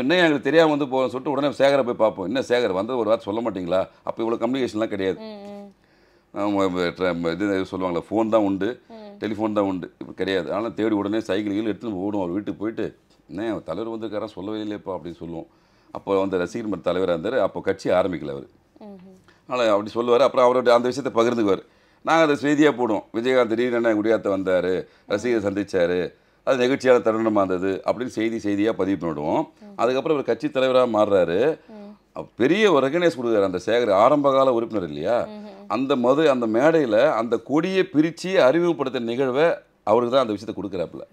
[SPEAKER 2] என்ன எங்களுக்கு தெரியாமல் வந்து போகணும்னு சொல்லிட்டு உடனே சேகரை போய் பார்ப்போம் என்ன சேகர் வந்து ஒரு வார்த்தை சொல்ல மாட்டிங்களா அப்போ இவ்வளோ கம்யூனிகேஷன்லாம் கிடையாது இது சொல்லுவாங்களே ஃபோன் தான் உண்டு டெலிஃபோன் தான் உண்டு இப்போ கிடையாது ஆனால் தேடி உடனே சைக்கிள் கீழே எடுத்துன்னு ஓடும் அவர் வீட்டுக்கு போயிட்டு என்ன அவர் தலைவர் வந்திருக்காரா சொல்லவே இல்லையப்பா அப்படின்னு சொல்லுவோம் அப்போ அந்த ரசிகர் மற்ற தலைவராக இருந்தார் அப்போ கட்சி ஆரம்பிக்கல அவர் ஆனால் அப்படி சொல்லுவார் அப்புறம் அவரோட அந்த விஷயத்தை பகிர்ந்துக்குவார் நாங்கள் அதை செய்தியாக போடுவோம் விஜயகாந்த் ரீரண்ண குடியாத்த வந்தார் ரசிகர் சந்தித்தார் அது நெகிழ்ச்சியான தருணமாக இருந்தது அப்படின்னு செய்தி செய்தியாக பதிவு பண்ணிவிடுவோம் அதுக்கப்புறம் ஒரு கட்சி தலைவராக மாறுறாரு பெரிய ஒரு ரெகனைஸ் கொடுக்குறாரு அந்த சேகர் ஆரம்பகால உறுப்பினர் இல்லையா அந்த மது அந்த மேடையில் அந்த கொடியை பிரித்து அறிமுகப்படுத்துகிற நிகழ்வை அவருக்கு தான் அந்த விஷயத்தை கொடுக்குறாப்புல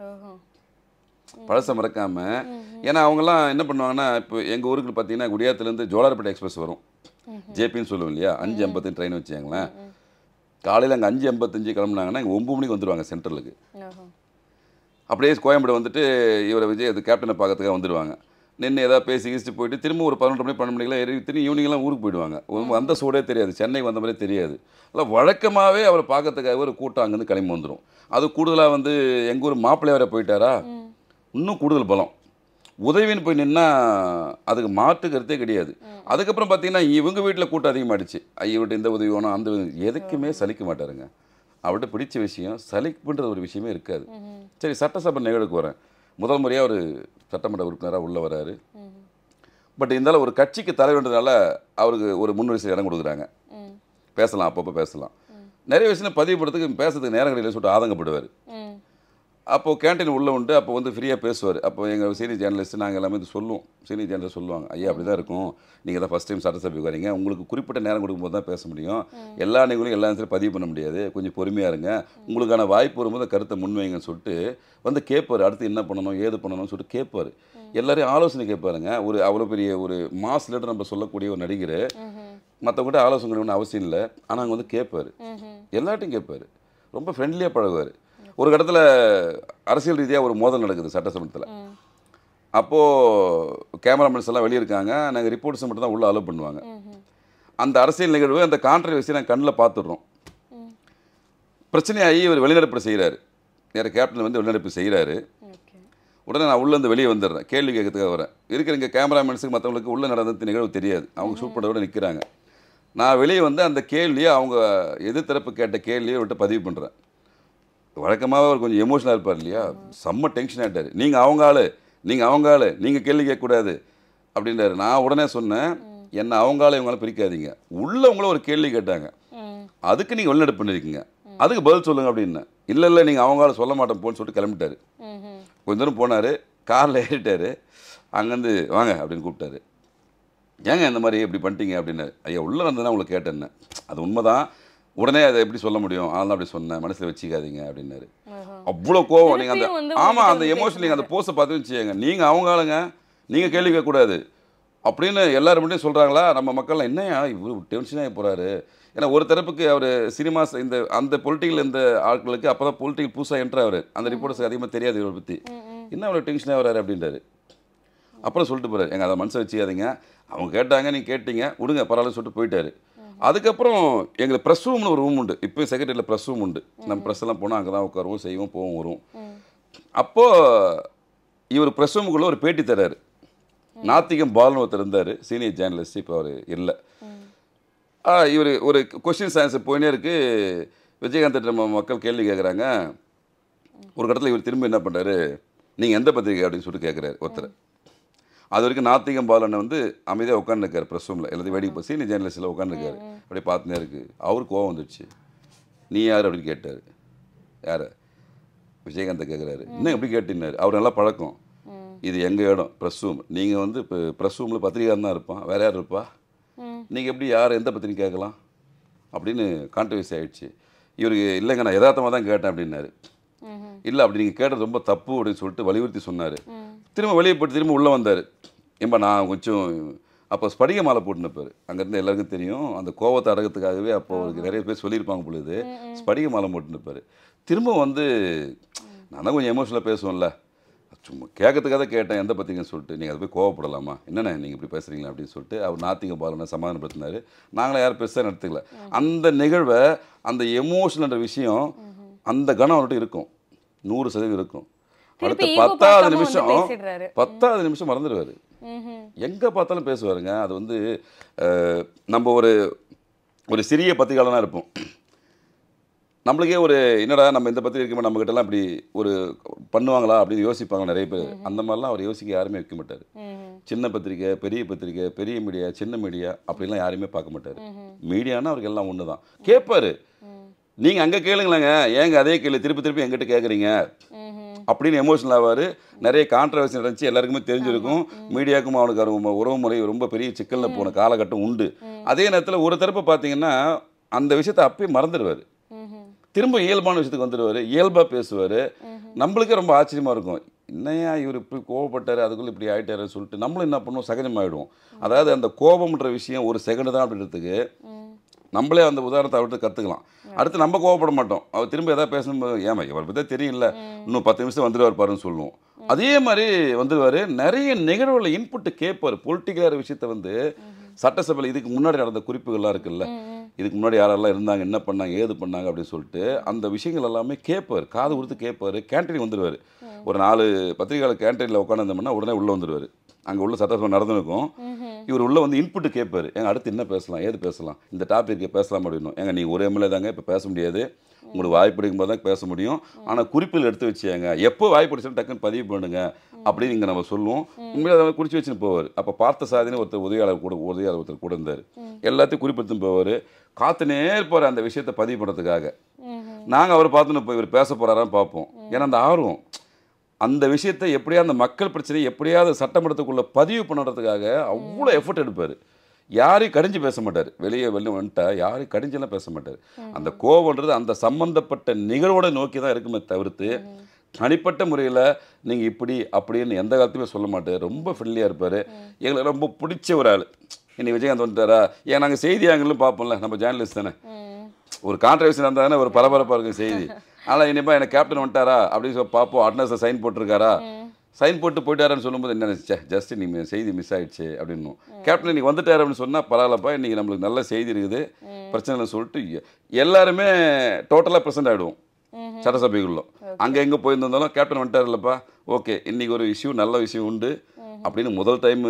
[SPEAKER 2] பழச மறக்காம ஏன்னா அவங்கெல்லாம் என்ன பண்ணுவாங்கன்னா இப்போ எங்கள் ஊருக்கு பார்த்தீங்கன்னா குடியாத்துலேருந்து ஜோலார்பேட்டை எக்ஸ்பிரஸ் வரும் ஜேபின்னு சொல்லுவோம் இல்லையா அஞ்சு ஐம்பத்தஞ்சு ட்ரெயின் வச்சுங்களேன் காலையில் அங்கே அஞ்சு ஐம்பத்தஞ்சு கிளம்புனாங்கன்னா இங்கே ஒம்பது மணிக்கு வந்துடுவாங்க சென்ட்ரலுக்கு அப்படியே கோயம்பேடு வந்துட்டு இவரை விஜய் அது கேப்டனை பார்க்கறதுக்காக வந்துடுவாங்க நின்று ஏதாவது பேசி கீசிட்டு போயிட்டு திரும்ப ஒரு பதினொன்று மணி பன்னெண்டு மணிக்கெல்லாம் ஏறி திரும்பி ஈவினிங்லாம் ஊருக்கு போயிடுவாங்க வந்த சூடே தெரியாது சென்னை வந்த மாதிரி தெரியாது அதில் வழக்கமாகவே அவரை பார்க்கறதுக்காக ஒரு கூட்டம் அங்கேருந்து கிளம்பி வந்துடும் அது கூடுதலாக வந்து எங்கள் ஊர் மாப்பிள்ளை போயிட்டாரா இன்னும் கூடுதல் பலம் உதவின்னு போய் நின்னா அதுக்கு கருத்தே கிடையாது அதுக்கப்புறம் பார்த்தீங்கன்னா இவங்க வீட்டில் கூட்டம் அதிகமாகிடுச்சு ஐயோ இந்த உதவி வேணும் அந்த எதுக்குமே சலிக்க மாட்டாருங்க அவர்கிட்ட பிடிச்ச விஷயம் சலிப்புன்ற ஒரு விஷயமே இருக்காது சரி சட்டசபை நிகழ்வுக்கு வரேன் முதல் முறையாக ஒரு சட்டமன்ற உறுப்பினராக உள்ளே வராரு பட் இருந்தாலும் ஒரு கட்சிக்கு தலைவன்றதுனால அவருக்கு ஒரு முன்வரிசை இடம் கொடுக்குறாங்க பேசலாம் அப்பப்போ பேசலாம் நிறைய விஷயம் பதிவு படத்துக்கு பேசுறதுக்கு நேரம் கிடையாது சொல்லிட்டு ஆதங்கப்படுவார் அப்போது கேன்டீன் உள்ளே உண்டு அப்போ வந்து ஃப்ரீயாக பேசுவார் அப்போ எங்கள் சீனியர் ஜேர்னலிஸ்ட் நாங்கள் எல்லாமே இது சொல்லுவோம் சீனியர் ஜேர்னலிஸ்ட் சொல்லுவாங்க ஐயா அப்படி தான் இருக்கும் நீங்கள் தான் ஃபஸ்ட் டைம் சட்டசபை வரீங்க உங்களுக்கு குறிப்பிட்ட நேரம் கொடுக்கும்போது தான் பேச முடியும் எல்லா நிகழ்வும் எல்லா நேரத்திலும் பதிவு பண்ண முடியாது கொஞ்சம் பொறுமையாக இருங்க உங்களுக்கான வாய்ப்பு வரும்போது கருத்தை முன்வைங்கன்னு சொல்லிட்டு வந்து கேட்பார் அடுத்து என்ன பண்ணணும் ஏது பண்ணணும்னு சொல்லிட்டு கேட்பார் எல்லாரையும் ஆலோசனை கேட்பாருங்க ஒரு அவ்வளோ பெரிய ஒரு மாஸ் லீடர் நம்ம சொல்லக்கூடிய ஒரு நடிகர் கூட ஆலோசனை ஒன்றும் அவசியம் இல்லை ஆனால் அங்கே வந்து கேட்பார் எல்லாட்டையும் கேட்பார் ரொம்ப ஃப்ரெண்ட்லியாக பழகுவார் ஒரு கட்டத்தில் அரசியல் ரீதியாக ஒரு மோதல் நடக்குது சட்டசபத்தில் அப்போது கேமராமேன்ஸ் எல்லாம் வெளியே இருக்காங்க நாங்கள் ரிப்போர்ட்ஸ் மட்டும் தான் உள்ளே அலோவ் பண்ணுவாங்க அந்த அரசியல் நிகழ்வு அந்த கான்ட்ரவர்சியை நாங்கள் கண்ணில் பார்த்துடுறோம் பிரச்சனையாகி இவர் வெளிநடப்பு செய்கிறாரு நேராக கேப்டன் வந்து வெளிநடப்பு செய்கிறாரு உடனே நான் உள்ளேருந்து வெளியே வந்துடுறேன் கேள்வி கேட்கறதுக்காக வரேன் இருக்கிற இங்கே கேமராமேன்ஸுக்கு மற்றவங்களுக்கு உள்ளே நடந்த நிகழ்வு தெரியாது அவங்க ஷூட் பண்ணுறதோட நிற்கிறாங்க நான் வெளியே வந்து அந்த கேள்வியை அவங்க எதிர்த்தரப்பு கேட்ட கேள்வியை விட்டு பதிவு பண்ணுறேன் வழக்கமாக அவர் கொஞ்சம் எமோஷனாக இருப்பார் இல்லையா செம்ம டென்ஷன் ஆகிட்டார் நீங்கள் அவங்க ஆள் நீங்கள் அவங்க ஆள் நீங்கள் கேள்வி கேட்கக்கூடாது அப்படின்றாரு நான் உடனே சொன்னேன் என்னை அவங்க ஆள் இவங்களால பிரிக்காதீங்க உள்ளவங்கள ஒரு கேள்வி கேட்டாங்க அதுக்கு நீங்கள் வெளிநடப்பு பண்ணிருக்கீங்க அதுக்கு பதில் சொல்லுங்கள் அப்படின்னு இல்லை இல்லை நீங்கள் அவங்க ஆள் சொல்ல மாட்டோம் போன்னு சொல்லிட்டு கிளம்பிட்டாரு கொஞ்ச தூரம் போனார் காரில் ஏறிட்டார் அங்கேருந்து வாங்க அப்படின்னு கூப்பிட்டாரு ஏங்க இந்த மாதிரி இப்படி பண்ணிட்டீங்க அப்படின்னாரு ஐயா உள்ளே வந்ததுன்னா உங்களுக்கு கேட்டேன்னு அது உண்மைதான் உடனே அதை எப்படி சொல்ல முடியும் அதெல்லாம் அப்படி சொன்னேன் மனசில் வச்சுக்காதீங்க அப்படின்னாரு அவ்வளோ கோவம் நீங்கள் அந்த ஆமாம் அந்த எமோஷன் நீங்கள் அந்த போஸ்ட்டை பார்த்து வச்சுக்கோங்க நீங்கள் அவங்க ஆளுங்க நீங்கள் கேள்வி கேட்கக்கூடாது அப்படின்னு எல்லாருமே சொல்கிறாங்களா நம்ம மக்கள்லாம் என்னையா இவ்வளோ டென்ஷனாக போகிறாரு ஏன்னா ஒரு தரப்புக்கு அவர் சினிமாஸ் இந்த அந்த பொலிட்டிக்கல் இந்த ஆட்களுக்கு அப்போ தான் பொலிட்டிக்கல் புதுசாக என்ட்ரு அவர் அந்த ரிப்போர்ட்ஸ் அதிகமாக தெரியாது இவரை பற்றி என்ன அவ்வளோ டென்ஷனாக வராரு அப்படின்றாரு அப்புறம் சொல்லிட்டு போகிறார் எங்கள் அதை மனசை வச்சுக்காதீங்க அவங்க கேட்டாங்க நீங்கள் கேட்டீங்க விடுங்க பரவாயில்ல சொல்லிட்டு போயிட்டாரு அதுக்கப்புறம் எங்களுக்கு ப்ரெஸ் ரூம்னு ஒரு ரூம் உண்டு இப்போ செக்ரட்டரியில் ப்ரெஸ் ரூம் உண்டு நம்ம ப்ரெஸ் எல்லாம் போனால் அங்கே தான் உட்காருவோம் செய்வோம் போவோம் வரும் அப்போது இவர் ப்ரெஸ் ரூமுக்குள்ளே ஒரு பேட்டி தர்றாரு நாத்திகம் பாலன் ஒருத்தர் இருந்தார் சீனியர் ஜேர்னலிஸ்ட் இப்போ அவர் இல்லை இவர் ஒரு கொஸ்டின்ஸ் ஆன்சர் போயினே இருக்குது விஜயகாந்த் மக்கள் கேள்வி கேட்குறாங்க ஒரு கட்டத்தில் இவர் திரும்ப என்ன பண்ணுறாரு நீங்கள் எந்த பத்திரிகை அப்படின்னு சொல்லிட்டு கேட்குறாரு ஒருத்தர் அது வரைக்கும் நாத்திகம் பாலன் வந்து அமைதியாக உட்காந்துருக்காரு ப்ரெஸ் ரூமில் எல்லாத்தையும் வேடிக்கை போய் நீ ஜேர்னலிஸ்டில் உட்காந்துருக்காரு அப்படியே பார்த்துனே இருக்குது அவருக்கு கோவம் வந்துடுச்சு நீ யார் அப்படின்னு கேட்டார் யார் விஜயகாந்தை கேட்குறாரு இன்னும் எப்படி கேட்டினார் அவர் நல்லா பழக்கம் இது எங்கள் இடம் ப்ரெஸ் ரூம் நீங்கள் வந்து இப்போ ப்ரெஸ் ரூமில் பத்திரிகாரன் தான் இருப்பான் வேறு யார் இருப்பா நீங்கள் எப்படி யார் எந்த பத்திரிக்கை கேட்கலாம் அப்படின்னு கான்ட்ரவர்சி ஆகிடுச்சு இவருக்கு இல்லைங்க நான் யதார்த்தமாக தான் கேட்டேன் அப்படின்னாரு இல்லை அப்படி நீங்கள் கேட்டது ரொம்ப தப்பு அப்படின்னு சொல்லிட்டு வலியுறுத்தி சொன்னார் திரும்ப வெளியப்பட்டு திரும்ப உள்ளே வந்தார் ஏன்பா நான் கொஞ்சம் அப்போ ஸ்படிக மாலை போட்டுன்னு பேர் அங்கேருந்து எல்லாருக்கும் தெரியும் அந்த கோவத்தை அடகத்துக்காகவே அப்போ அவருக்கு நிறைய பேர் சொல்லியிருப்பாங்க பொழுது ஸ்படிக மாலை போட்டுன்னு பேர் திரும்ப வந்து நான் தான் கொஞ்சம் எமோஷனலாக பேசுவோம்ல சும்மா கேட்கறதுக்காக தான் கேட்டேன் எந்த பார்த்தீங்கன்னு சொல்லிட்டு நீங்கள் அதை போய் கோவப்படலாமா என்னண்ணே நீங்கள் இப்படி பேசுகிறீங்களா அப்படின்னு சொல்லிட்டு அவர் நாத்திங்க பாலனை சமாதானப்படுத்தினார் நாங்களும் யாரும் பெருசாக நடத்துக்கல அந்த நிகழ்வை அந்த எமோஷனல்ன்ற விஷயம் அந்த கணம் அவர்கிட்ட இருக்கும் நூறு சதவீதம் இருக்கும் அடுத்து பத்தாவது நிமிஷம் பத்தாவது நிமிஷம் மறந்துடுவார் எங்கே பார்த்தாலும் பேசுவாருங்க அது வந்து நம்ம ஒரு ஒரு சிறிய பத்திரிகையாளனாக இருப்போம் நம்மளுக்கே ஒரு என்னடா நம்ம இந்த பத்திரிகை கிட்ட எல்லாம் இப்படி ஒரு பண்ணுவாங்களா அப்படின்னு யோசிப்பாங்க நிறைய பேர் அந்த மாதிரிலாம் அவர் யோசிக்க யாருமே வைக்க மாட்டார் சின்ன பத்திரிக்கை பெரிய பத்திரிக்கை பெரிய மீடியா சின்ன மீடியா அப்படிலாம் யாருமே பார்க்க மாட்டார் மீடியானா அவருக்கு எல்லாம் ஒன்று தான் நீங்க நீங்கள் அங்கே கேளுங்களேங்க ஏங்க அதே கேள்வி திருப்பி திருப்பி எங்கிட்ட கேட்குறீங்க அப்படின்னு எமோஷனல் ஆவார் நிறைய கான்ட்ரவர்சி நடந்துச்சு எல்லாருக்குமே தெரிஞ்சிருக்கும் மீடியாவுக்கும் அவனுக்கு உறவு முறை ரொம்ப பெரிய சிக்கலில் போன காலகட்டம் உண்டு அதே நேரத்தில் ஒரு தரப்பை பார்த்தீங்கன்னா அந்த விஷயத்தை அப்பயே மறந்துடுவார் திரும்ப இயல்பான விஷயத்துக்கு வந்துடுவார் இயல்பாக பேசுவார் நம்மளுக்கே ரொம்ப ஆச்சரியமாக இருக்கும் என்னையா இவர் இப்படி கோவப்பட்டார் அதுக்குள்ளே இப்படி ஆகிட்டாருன்னு சொல்லிட்டு நம்மளும் என்ன பண்ணுவோம் சகஜமாகிடுவோம் அதாவது அந்த கோபம்ன்ற விஷயம் ஒரு செகண்டு தான் அப்படின்றதுக்கு நம்மளே அந்த உதாரணத்தை விட்டு கற்றுக்கலாம் அடுத்து நம்ம கோவப்பட மாட்டோம் அவர் திரும்ப எதாவது பேசணும் ஏமா இவர் பற்றி தெரியல இன்னும் பத்து நிமிஷம் வந்துடுவார் பாருன்னு சொல்லுவோம் அதே மாதிரி வந்துடுவார் நிறைய நிகழ்வுகளில் இன்புட்டு கேட்பார் பொலிட்டிக்கலாக விஷயத்த வந்து சட்டசபையில் இதுக்கு முன்னாடி நடந்த குறிப்புகள்லாம் இருக்குல்ல இதுக்கு முன்னாடி யாரெல்லாம் இருந்தாங்க என்ன பண்ணாங்க ஏது பண்ணாங்க அப்படின்னு சொல்லிட்டு அந்த விஷயங்கள் எல்லாமே கேட்பார் காது கொடுத்து கேட்பார் கேன்டீன் வந்துடுவார் ஒரு நாலு பத்திரிகையாளர் கேன்டீனில் உட்காந்துருந்தோம்னா உடனே உள்ளே வந்துடுவார் அங்கே உள்ள சட்டசபை நடந்துருக்கும் இவர் உள்ளே வந்து இன்புட்டு கேட்பார் எங்கள் அடுத்து என்ன பேசலாம் ஏது பேசலாம் இந்த டாபிக் பேசலாம் அப்படின்னும் எங்கள் நீங்கள் ஒரு எம்எல்ஏ தாங்க இப்போ பேச முடியாது உங்களுக்கு வாய்ப்பு போது தான் பேச முடியும் ஆனால் குறிப்பில் எடுத்து வச்சுங்க எப்போ வாய்ப்பு அடிச்சாலும் டக்குன்னு பதிவு பண்ணுங்க அப்படின்னு இங்கே நம்ம சொல்லுவோம் உண்மையில அதை குறித்து வச்சுன்னு போவார் அப்போ பார்த்த சாதனை ஒருத்தர் உதவியாளர் கூட உதவியாளர் ஒருத்தர் கூட இருந்தார் எல்லாத்தையும் குறிப்பிடுத்தும் போவார் காத்துனே போகிற அந்த விஷயத்தை பதிவு பண்ணுறதுக்காக நாங்கள் அவர் பார்த்துன்னு போய் இவர் பேச போகிறாரான் பார்ப்போம் ஏன்னா அந்த ஆர்வம் அந்த விஷயத்தை எப்படியா அந்த மக்கள் பிரச்சனையை எப்படியாவது சட்டமன்றத்துக்குள்ளே பதிவு பண்ணுறதுக்காக அவ்வளோ எஃபர்ட் எடுப்பார் யாரையும் கடிஞ்சு பேச மாட்டார் வெளியே வெளியே வந்துட்டா யாரையும் கடிஞ்செல்லாம் பேச மாட்டார் அந்த கோவம்ன்றது அந்த சம்மந்தப்பட்ட நிகழ்வோட நோக்கி தான் இருக்குமே தவிர்த்து தனிப்பட்ட முறையில் நீங்கள் இப்படி அப்படின்னு எந்த காலத்துலையுமே சொல்ல மாட்டார் ரொம்ப ஃப்ரெண்ட்லியாக இருப்பார் எங்களை ரொம்ப பிடிச்ச ஒரு ஆள் இன்னைக்கு விஜயகாந்த் வந்துட்டாரா ஏன் நாங்கள் செய்தி ஆங்கிலும் பார்ப்போம்ல நம்ம ஜேர்னலிஸ்ட் தானே ஒரு கான்ட்ரவர்சி இருந்தால் தானே ஒரு பரபரப்பாக இருக்கும் செய்தி ஆனால் இனிப்பா எனக்கு கேப்டன் வந்துட்டாரா அப்படின்னு சொல்லி பார்ப்போம் அட்னஸை சைன் போட்டிருக்காரா சைன் போட்டு போயிட்டாருன்னு சொல்லும்போது என்ன நினச்சேன் ஜஸ்ட் நீங்கள் செய்தி மிஸ் ஆயிடுச்சு அப்படின்னு கேப்டன் இன்னைக்கு வந்துட்டார் அப்படின்னு சொன்னால் பரவாயில்லப்பா இன்னைக்கு நம்மளுக்கு நல்ல செய்தி இருக்குது பிரச்சனைன்னு சொல்லிட்டு எல்லாருமே டோட்டலாக ப்ரெசென்ட் ஆகிடுவோம் சட்டசபைக்குள்ளே அங்கே எங்கே போயிருந்தாலும் கேப்டன் வந்துட்டார் இல்லைப்பா ஓகே இன்னைக்கு ஒரு இஷ்யூ நல்ல விஷயம் உண்டு அப்படின்னு முதல் டைம்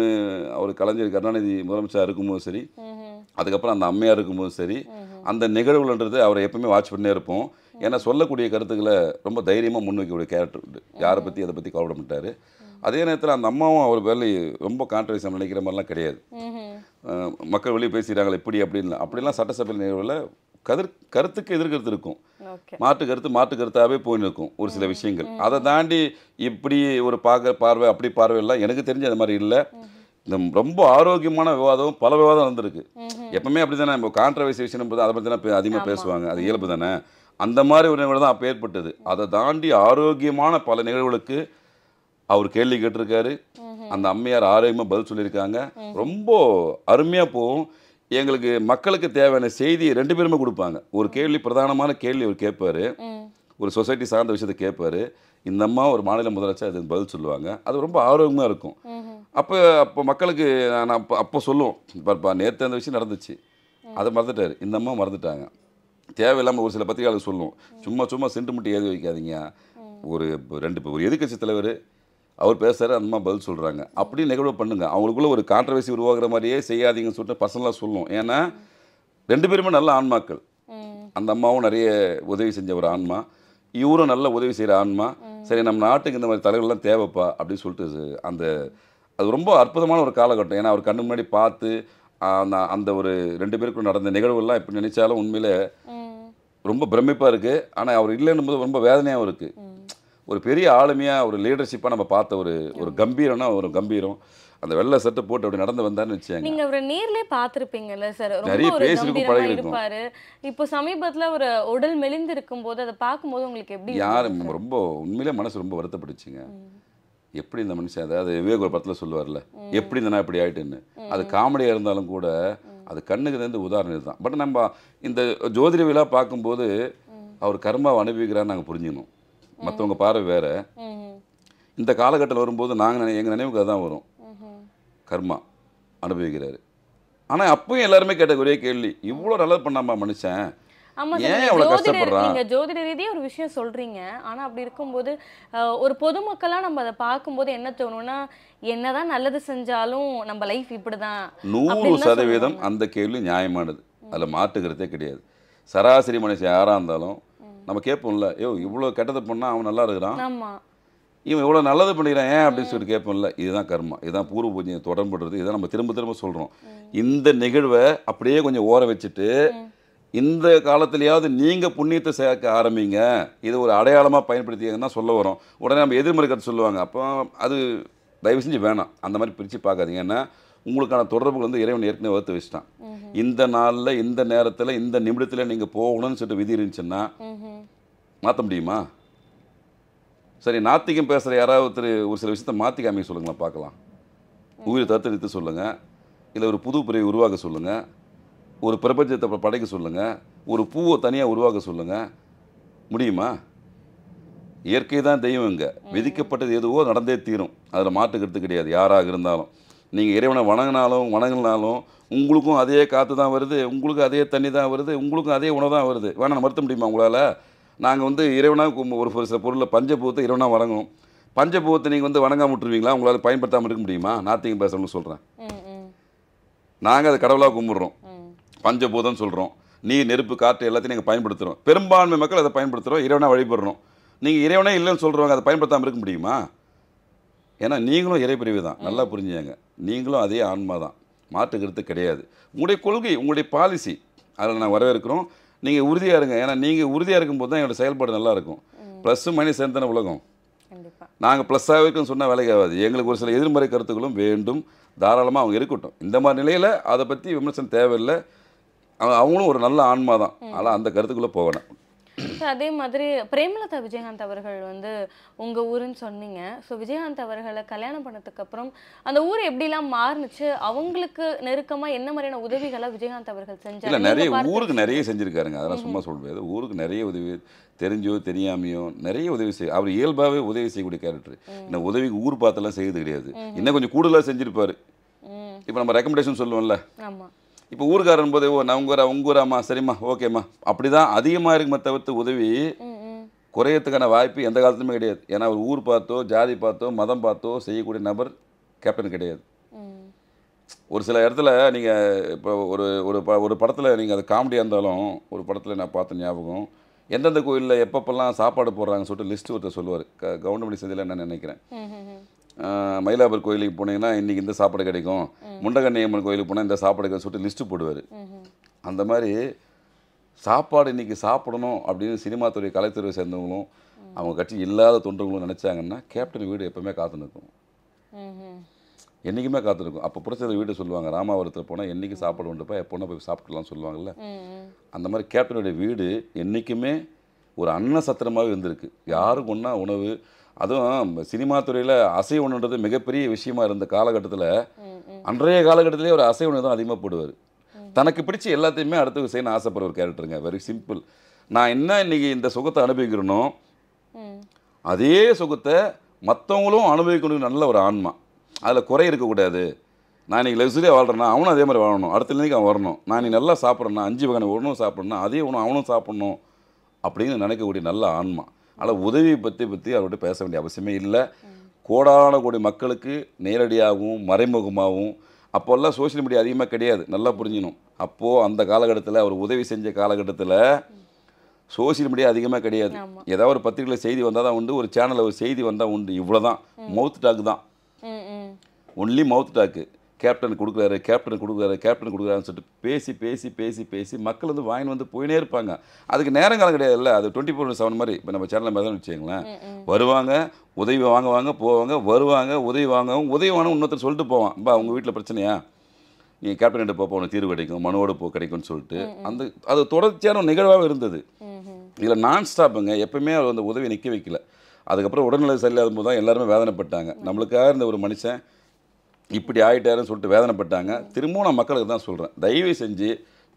[SPEAKER 2] அவர் கலைஞர் கருணாநிதி முதலமைச்சராக இருக்கும்போது சரி அதுக்கப்புறம் அந்த அம்மையாக இருக்கும்போது சரி அந்த நிகழ்வுலன்றது அவரை எப்பவுமே வாட்ச் பண்ணே இருப்போம் ஏன்னா சொல்லக்கூடிய கருத்துக்களை ரொம்ப தைரியமாக முன்வைக்கக்கூடிய கேரக்டர் உண்டு யாரை பற்றி அதை பற்றி கவலைப்பட மாட்டாரு mm-hmm. அதே நேரத்தில் அந்த அம்மாவும் அவர் வேலை ரொம்ப கான்ட்ரவர்சியம் நினைக்கிற மாதிரிலாம் கிடையாது mm-hmm. மக்கள் வெளியே பேசுகிறாங்க இப்படி அப்படின்லாம் அப்படிலாம் சட்டசபை நிகழ்வில் கதிர் கருத்துக்கு எதிர்கருத்து இருக்கும் மாற்று கருத்து மாற்று கருத்தாகவே போய் நிற்கும் ஒரு சில mm-hmm. விஷயங்கள் அதை தாண்டி இப்படி ஒரு பார்க்க பார்வை அப்படி பார்வை இல்லை எனக்கு தெரிஞ்ச அது மாதிரி இல்லை இந்த ரொம்ப ஆரோக்கியமான விவாதம் பல விவாதம் வந்திருக்கு எப்பவுமே அப்படி தானே இப்போ கான்ட்ரவர்சி விஷயம் போது அதை பற்றி தான் அதிகமாக பேசுவாங்க அது இயல்பு தானே அந்த மாதிரி ஒரு நிகழ்வு தான் அப்போ ஏற்பட்டது அதை தாண்டி ஆரோக்கியமான பல நிகழ்வுகளுக்கு அவர் கேள்வி கேட்டிருக்காரு அந்த அம்மையார் ஆரோக்கியமாக பதில் சொல்லியிருக்காங்க ரொம்ப அருமையாக போகும் எங்களுக்கு மக்களுக்கு தேவையான செய்தி ரெண்டு பேருமே கொடுப்பாங்க ஒரு கேள்வி பிரதானமான கேள்வி அவர் கேட்பார் ஒரு சொசைட்டி சார்ந்த விஷயத்த கேட்பார் இந்த அம்மா ஒரு மாநில முதலமைச்சர் அது பதில் சொல்லுவாங்க அது ரொம்ப ஆரோக்கியமாக இருக்கும் அப்போ அப்போ மக்களுக்கு நான் அப்போ அப்போ சொல்லுவோம் இப்போ நேற்று அந்த விஷயம் நடந்துச்சு அதை மறந்துட்டார் இந்த அம்மா மறந்துட்டாங்க தேவையில்லாமல் ஒரு சில பத்திரிகையாளர் சொல்லுவோம் சும்மா சும்மா சென்ட்டு மட்டும் ஏது வைக்காதீங்க ஒரு ரெண்டு ஒரு எதிர்கட்சி தலைவர் அவர் பேசுகிறாரு அந்த மாதிரி பதில் சொல்கிறாங்க அப்படி நெகட்டிவ் பண்ணுங்கள் அவங்களுக்குள்ள ஒரு கான்ட்ரவர்சி உருவாகிற மாதிரியே செய்யாதீங்கன்னு சொல்லிட்டு பசங்களாக சொல்லுவோம் ஏன்னா ரெண்டு பேருமே நல்ல ஆன்மாக்கள் அந்த அம்மாவும் நிறைய உதவி செஞ்ச ஒரு ஆன்மா இவரும் நல்ல உதவி செய்கிற ஆன்மா சரி நம்ம நாட்டுக்கு இந்த மாதிரி தலைவர்கள்லாம் தேவைப்பா அப்படின்னு சொல்லிட்டு அந்த அது ரொம்ப அற்புதமான ஒரு காலகட்டம் ஏன்னா அவர் கண்ணு முன்னாடி பார்த்து அந்த ஒரு ரெண்டு பேருக்கும் நடந்த நிகழ்வுகள்லாம் இப்போ நினைச்சாலும் உண்மையில ரொம்ப பிரமிப்பாக இருக்குது ஆனால் அவர் இல்லைன்னும் போது ரொம்ப வேதனையாகவும் இருக்குது ஒரு பெரிய ஆளுமையாக ஒரு லீடர்ஷிப்பாக நம்ம பார்த்த ஒரு ஒரு கம்பீரம்னா ஒரு கம்பீரம் அந்த வெள்ளை சட்டை போட்டு அப்படி நடந்து வந்தான்னு வச்சாங்க
[SPEAKER 1] நீங்க அவரை நேர்லயே பாத்திருப்பீங்கல்ல சார் நிறைய பேசிருக்கும் பழகிருப்பாரு இப்போ சமீபத்துல ஒரு உடல் மெலிந்து இருக்கும் போது அதை பார்க்கும்போது உங்களுக்கு எப்படி யாரு
[SPEAKER 2] ரொம்ப உண்மையிலே மனசு ரொம்ப வருத்தப்பட்டுச்சுங்க எப்படி இந்த மனுஷன் அதாவது விவேக் ஒரு படத்தில் சொல்லுவார்ல எப்படி இந்த நான் இப்படி ஆயிட்டுன்னு அது காமெடியாக இருந்தாலும் கூட அது கண்ணுக்கு இருந்து உதாரணம் இதுதான் பட் நம்ம இந்த ஜோதிட விழா பார்க்கும்போது அவர் கர்மாவை அனுபவிக்கிறான்னு நாங்கள் புரிஞ்சுக்கணும் மற்றவங்க பார்வை வேறு இந்த காலகட்டத்தில் வரும்போது நாங்கள் நினை எங்கள் நினைவுக்கு அதுதான் வரும் கர்மா அனுபவிக்கிறாரு ஆனால் அப்பவும் எல்லாருமே கேட்ட ஒரே கேள்வி இவ்வளோ நல்லது பண்ணாமா மனுஷன்
[SPEAKER 1] ஆமா ஏன் கஷ்டப்படுறான் நீங்க ஜோதிட ஒரு விஷயம் சொல்றீங்க ஆனா அப்படி இருக்கும்போது ஒரு பொதுமக்களா நம்ம அதை பார்க்கும்போது என்ன தோணும்னா என்னதான் நல்லது செஞ்சாலும் நம்ம லைஃப் இப்படிதான் நூறு சதவீதம்
[SPEAKER 2] அந்த கேள்வி நியாயமானது அதில் மாட்டுக்கிறதே கிடையாது சராசரி மனுஷன் யாராக இருந்தாலும் நம்ம கேட்போம்ல ஐயோ இவ்வளோ கெட்டது பண்ணால் அவன் நல்லா இருக்கிறான் ஆமா இவன் இவ்வளோ நல்லது பண்ணிக்கிறான் ஏன் அப்படின்னு சொல்லிட்டு கேட்போம்ல இதுதான் கர்மா இதுதான் பூர்வ பூஜையை தொடர்புடுறது இதை நம்ம திரும்ப திரும்ப சொல்கிறோம் இந்த நிகழ்வை அப்படியே கொஞ்சம் ஓர வச்சுட்டு இந்த காலத்திலேயாவது நீங்கள் புண்ணியத்தை சேர்க்க ஆரம்பிங்க இது ஒரு அடையாளமாக பயன்படுத்திங்கன்னு தான் சொல்ல வரும் உடனே நம்ம எதிர்மறை கருத்து சொல்லுவாங்க அப்போ அது தயவு செஞ்சு வேணாம் அந்த மாதிரி பிரித்து பார்க்காதீங்க ஏன்னா உங்களுக்கான தொடர்புகள் வந்து இறைவன் ஏற்கனவே வகுத்து வச்சுட்டான் இந்த நாளில் இந்த நேரத்தில் இந்த நிமிடத்தில் நீங்கள் போகணும்னு சொல்லிட்டு விதி இருந்துச்சுன்னா மாற்ற முடியுமா சரி நாத்திகம் பேசுகிற யாராவது ஒருத்தர் ஒரு சில விஷயத்தை மாற்றி காமிக்க சொல்லுங்களேன் பார்க்கலாம் உயிரை தத்தெடுத்து சொல்லுங்கள் இல்லை ஒரு புது பிரிவை உருவாக்க சொல்லுங்கள் ஒரு பிரபஞ்சத்தை படைக்க சொல்லுங்கள் ஒரு பூவை தனியாக உருவாக்க சொல்லுங்கள் முடியுமா இயற்கை தான் தெய்வம் இங்கே விதிக்கப்பட்டது எதுவோ நடந்தே தீரும் அதில் மாட்டுக்கிறது கிடையாது யாராக இருந்தாலும் நீங்கள் இறைவனை வணங்கினாலும் வணங்கினாலும் உங்களுக்கும் அதே காற்று தான் வருது உங்களுக்கும் அதே தண்ணி தான் வருது உங்களுக்கும் அதே உணவு தான் வருது வேணால் மறுத்த முடியுமா உங்களால் நாங்கள் வந்து இறைவனாக ஒரு சில பொருளில் பஞ்சபூத்தை இறைவனாக வணங்கும் பஞ்சபூத்தை நீங்கள் வந்து வணங்காம விட்டுருவீங்களா உங்களால் பயன்படுத்தாமல் இருக்க முடியுமா நாத்திகம் பேசணும்னு சொல்கிறேன் நாங்கள் அதை கடவுளாக கும்பிட்றோம் பஞ்சபூதம் சொல்கிறோம் நீர் நெருப்பு காற்று எல்லாத்தையும் நீங்கள் பயன்படுத்துகிறோம் பெரும்பான்மை மக்கள் அதை பயன்படுத்துகிறோம் இறைவனை வழிபடுறோம் நீங்கள் இறைவனே இல்லைன்னு சொல்கிறவங்க அதை பயன்படுத்தாமல் இருக்க முடியுமா ஏன்னா நீங்களும் இறைப்பிரிவு தான் நல்லா புரிஞ்சுங்க நீங்களும் அதே ஆன்மா தான் மாற்றுக்கிறது கிடையாது உங்களுடைய கொள்கை உங்களுடைய பாலிசி அதில் நான் வரவேற்கிறோம் நீங்கள் உறுதியாக இருங்க ஏன்னா நீங்கள் உறுதியாக இருக்கும்போது தான் என்னோடய செயல்பாடு நல்லாயிருக்கும் ப்ளஸ்ஸு மணி சேர்ந்தன உலகம் நாங்கள் ப்ளஸ்ஸாக இருக்குன்னு சொன்னால் வேலைக்கு ஆகாது எங்களுக்கு ஒரு சில எதிர்மறை கருத்துக்களும் வேண்டும் தாராளமாக அவங்க இருக்கட்டும் இந்த மாதிரி நிலையில் அதை பற்றி விமர்சனம் தேவையில்லை அவங்களும் ஒரு நல்ல ஆன்மா தான் ஆனால் அந்த கருத்துக்குள்ளே போகணும்
[SPEAKER 1] அதே மாதிரி பிரேமலதா விஜயகாந்த் அவர்கள் வந்து உங்க ஊருன்னு சொன்னீங்க ஸோ விஜயகாந்த் அவர்களை கல்யாணம் பண்ணதுக்கு அப்புறம் அந்த ஊர் எப்படிலாம் மாறுனுச்சு அவங்களுக்கு நெருக்கமாக என்ன மாதிரியான உதவிகளை விஜயகாந்த் அவர்கள் செஞ்சாங்க நிறைய ஊருக்கு நிறைய
[SPEAKER 2] செஞ்சுருக்காருங்க அதெல்லாம் சும்மா சொல்றது ஊருக்கு நிறைய உதவி தெரிஞ்சோ தெரியாமையோ நிறைய உதவி செய்ய அவர் இயல்பாகவே உதவி செய்யக்கூடிய கேரக்டர் இந்த உதவிக்கு ஊர் பார்த்தெல்லாம் செய்யறது கிடையாது இன்னும் கொஞ்சம் கூடுதலாக செஞ்சிருப்பாரு இப்போ நம்ம ரெக்கமெண்டேஷன் சொல்லுவோம்ல ஆமாம் இப்போ ஊருக்காரன் போது ஓ நான் ஊரா உங்க ஊராம்மா சரிம்மா ஓகேம்மா அப்படி தான் அதிகமாக இருக்குமா தவிர்த்து உதவி குறையத்துக்கான வாய்ப்பு எந்த காலத்துலையுமே கிடையாது ஏன்னா அவர் ஊர் பார்த்தோ ஜாதி பார்த்தோ மதம் பார்த்தோ செய்யக்கூடிய நபர் கேப்டன் கிடையாது ஒரு சில இடத்துல நீங்கள் இப்போ ஒரு ஒரு ப ஒரு படத்தில் நீங்கள் அது காமெடியாக இருந்தாலும் ஒரு படத்தில் நான் பார்த்த ஞாபகம் எந்தெந்த கோயிலில் எப்பப்பெல்லாம் சாப்பாடு போடுறாங்கன்னு சொல்லிட்டு லிஸ்ட்டு ஒருத்தர் சொல்லுவார் க கவுண்டமணி செந்தியில் நான் நினைக்கிறேன் மயிலாபுர் கோயிலுக்கு போனீங்கன்னா இன்றைக்கி இந்த சாப்பாடு கிடைக்கும் முண்டகண்ணியம்மன் கோயிலுக்கு போனால் இந்த சாப்பாடு கிடைக்கும் சொல்லிட்டு லிஸ்ட்டு போடுவார் அந்த மாதிரி சாப்பாடு இன்றைக்கி சாப்பிடணும் அப்படின்னு துறை கலைத்துறை சேர்ந்தவங்களும் அவங்க கட்சி இல்லாத தொண்டர்களும் நினச்சாங்கன்னா கேப்டன் வீடு எப்போவுமே காத்து நிற்கும் என்றைக்குமே நிற்கும் அப்போ பிடிச்சத வீடு சொல்லுவாங்க ராமாவரத்தில் போனால் என்றைக்கு சாப்பாடு உண்டுப்பா எப்போனா போய் சாப்பிடலாம்னு சொல்லுவாங்கள்ல அந்த மாதிரி கேப்டனுடைய வீடு என்றைக்குமே ஒரு அன்ன சத்திரமாகவே இருந்திருக்கு யாருக்கு ஒன்றா உணவு அதுவும் சினிமா துறையில் அசை மிகப்பெரிய விஷயமா இருந்த காலகட்டத்தில் அன்றைய காலகட்டத்திலே ஒரு அசை தான் அதிகமாக போடுவார் தனக்கு பிடிச்ச எல்லாத்தையுமே அடுத்தவங்க செய்யணும் ஆசைப்படுற ஒரு கேரக்டருங்க வெரி சிம்பிள் நான் என்ன இன்றைக்கி இந்த சுகத்தை அனுபவிக்கிறனோ அதே சுகத்தை மற்றவங்களும் அனுபவிக்கணும் நல்ல ஒரு ஆன்மா அதில் குறை இருக்கக்கூடாது நான் இன்றைக்கி லக்ஸரியாக வாழ்கிறேன்னா அவனும் அதே மாதிரி வாழணும் அடுத்த இன்றைக்கி அவன் வரணும் நான் நீ நல்லா சாப்பிட்றேன்னா அஞ்சு வகை உணவு சாப்பிட்றேன்னா அதே உணவு அவனும் சாப்பிட்ணும் அப்படின்னு நினைக்கக்கூடிய நல்ல ஆன்மா ஆனால் உதவி பற்றி பற்றி அவர்கிட்ட பேச வேண்டிய அவசியமே இல்லை கோடான கோடி மக்களுக்கு நேரடியாகவும் மறைமுகமாகவும் அப்போல்லாம் சோஷியல் மீடியா அதிகமாக கிடையாது நல்லா புரிஞ்சிடும் அப்போது அந்த காலகட்டத்தில் அவர் உதவி செஞ்ச காலகட்டத்தில் சோசியல் மீடியா அதிகமாக கிடையாது ஏதாவது ஒரு பத்திரிகையில் செய்தி வந்தால் தான் உண்டு ஒரு சேனலில் ஒரு செய்தி வந்தால் உண்டு இவ்வளோ தான் மவுத் டாக் தான் ஒன்லி மவுத் டாக்கு கேப்டன் கொடுக்குறாரு கேப்டன் கொடுக்குறாரு கேப்டன் கொடுக்குறாருன்னு சொல்லிட்டு பேசி பேசி பேசி பேசி மக்கள் வந்து வாங்கி வந்து போயினே இருப்பாங்க அதுக்கு நேரங்காலம் இல்லை அது டுவெண்ட்டி ஃபோர் செவன் மாதிரி இப்போ நம்ம சேனலில் மாதிரி தான் வச்சுக்கங்களேன் வருவாங்க உதவி வாங்குவாங்க போவாங்க வருவாங்க உதவி வாங்குவாங்க உதவி வாங்க இன்னொருத்தர் சொல்லிட்டு போவான் பா உங்கள் வீட்டில் பிரச்சனையா நீங்கள் கிட்ட போப்போ உனக்கு தீர்வு கிடைக்கும் மனுவோடு போ கிடைக்கும்னு சொல்லிட்டு அந்த அது தொடர்ச்சியான நிகழ்வாக இருந்தது இதில் நான் ஸ்டாப்புங்க எப்பவுமே அந்த உதவி நிற்க வைக்கல அதுக்கப்புறம் உடல்நிலை சரியில்லாத போது தான் எல்லாருமே வேதனைப்பட்டாங்க நம்மளுக்காக இருந்த ஒரு மனுஷன் இப்படி ஆகிட்டாருன்னு சொல்லிட்டு வேதனைப்பட்டாங்க திரும்பவும் நான் மக்களுக்கு தான் சொல்கிறேன் தயவு செஞ்சு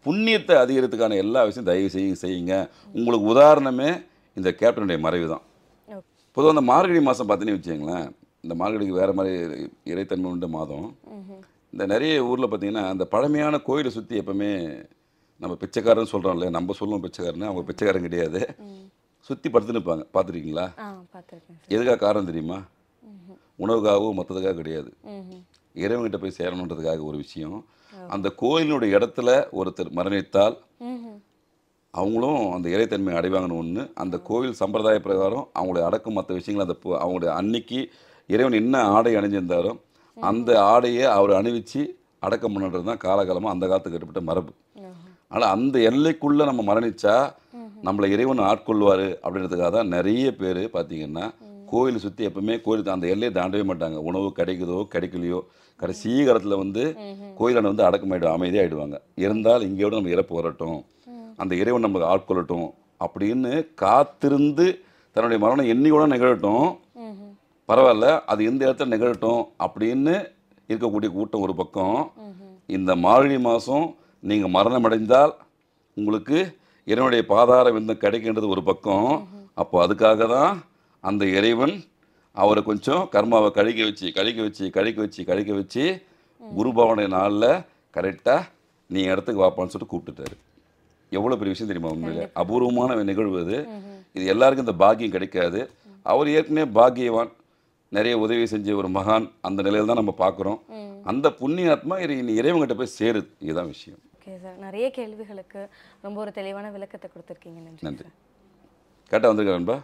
[SPEAKER 2] புண்ணியத்தை அதிகரித்துக்கான எல்லா விஷயம் தயவு செய்ய செய்யுங்க உங்களுக்கு உதாரணமே இந்த கேப்டனுடைய மறைவு தான் பொதுவாக அந்த மார்கழி மாதம் பார்த்தீங்கன்னு வச்சுக்கோங்களேன் இந்த மார்கழிக்கு வேறு மாதிரி இறைத்தன்மை உண்டு மாதம் இந்த நிறைய ஊரில் பார்த்தீங்கன்னா அந்த பழமையான கோயிலை சுற்றி எப்போவுமே நம்ம பிச்சைக்காரன்னு சொல்கிறோம் இல்லையா நம்ம சொல்லுவோம் பிச்சைக்காரன் அவங்க பிச்சைக்காரன் கிடையாது சுற்றி படுத்துன்னு இருப்பாங்க பார்த்துருக்கீங்களா எதுக்காக காரணம் தெரியுமா உணவுக்காகவும் மற்றதுக்காக கிடையாது இறைவன்கிட்ட போய் சேரணுன்றதுக்காக ஒரு விஷயம் அந்த கோயிலினுடைய இடத்துல ஒருத்தர் மரணித்தால் அவங்களும் அந்த இறைத்தன்மையை அடைவாங்கன்னு ஒன்று அந்த கோவில் சம்பிரதாய பிரகாரம் அவங்களுடைய அடக்கம் மற்ற விஷயங்கள் அந்த அவங்களுடைய அன்னைக்கு இறைவன் என்ன ஆடை அணிஞ்சிருந்தாரோ அந்த ஆடையை அவர் அணிவிச்சு அடக்கம் பண்ணுறது தான் காலகாலமாக அந்த காலத்துக்கு கட்டுப்பட்ட மரபு ஆனால் அந்த எல்லைக்குள்ளே நம்ம மரணித்தா நம்மளை இறைவன் ஆட்கொள்வார் அப்படின்றதுக்காக தான் நிறைய பேர் பார்த்திங்கன்னா கோயில் சுற்றி எப்பவுமே கோயிலுக்கு அந்த எல்லையை தாண்டவே மாட்டாங்க உணவு கிடைக்குதோ கிடைக்கலையோ கடைசி காலத்தில் வந்து கோயிலான வந்து அமைதியாக அமைதியாகிடுவாங்க இருந்தால் இங்கேயோட நம்ம இறப்பு வரட்டும் அந்த இறைவன் நம்மளுக்கு ஆட்கொள்ளட்டும் அப்படின்னு காத்திருந்து தன்னுடைய மரணம் என்னையோட நிகழட்டும் பரவாயில்ல அது எந்த இடத்துல நிகழட்டும் அப்படின்னு இருக்கக்கூடிய கூட்டம் ஒரு பக்கம் இந்த மார்கழி மாதம் நீங்கள் மரணம் அடைந்தால் உங்களுக்கு இறைவனுடைய பாதார விந்தம் கிடைக்கின்றது ஒரு பக்கம் அப்போ அதுக்காக தான் அந்த இறைவன் அவரை கொஞ்சம் கர்மாவை கழிக்க வச்சு கழிக்க வச்சு கழிக்க வச்சு கழிக்க வச்சு குரு பவனை நாளில் கரெக்டாக நீ இடத்துக்கு வாப்பான்னு சொல்லிட்டு கூப்பிட்டுட்டாரு எவ்வளோ பெரிய விஷயம் தெரியுமா உண்மையில் அபூர்வமான நிகழ்வு அது இது எல்லாருக்கும் இந்த பாக்கியம் கிடைக்காது அவர் ஏற்கனவே பாக்கியவான் நிறைய உதவி செஞ்ச ஒரு மகான் அந்த நிலையில் தான் நம்ம பார்க்குறோம் அந்த புண்ணிய ஆத்மா இனி இறைவங்கிட்ட போய் சேருது இதுதான் விஷயம்
[SPEAKER 1] ஓகே சார் நிறைய கேள்விகளுக்கு ரொம்ப ஒரு தெளிவான விளக்கத்தை கொடுத்துருக்கீங்க நன்றி
[SPEAKER 2] நன்றி கரெக்டாக வந்திருக்கா நண்பா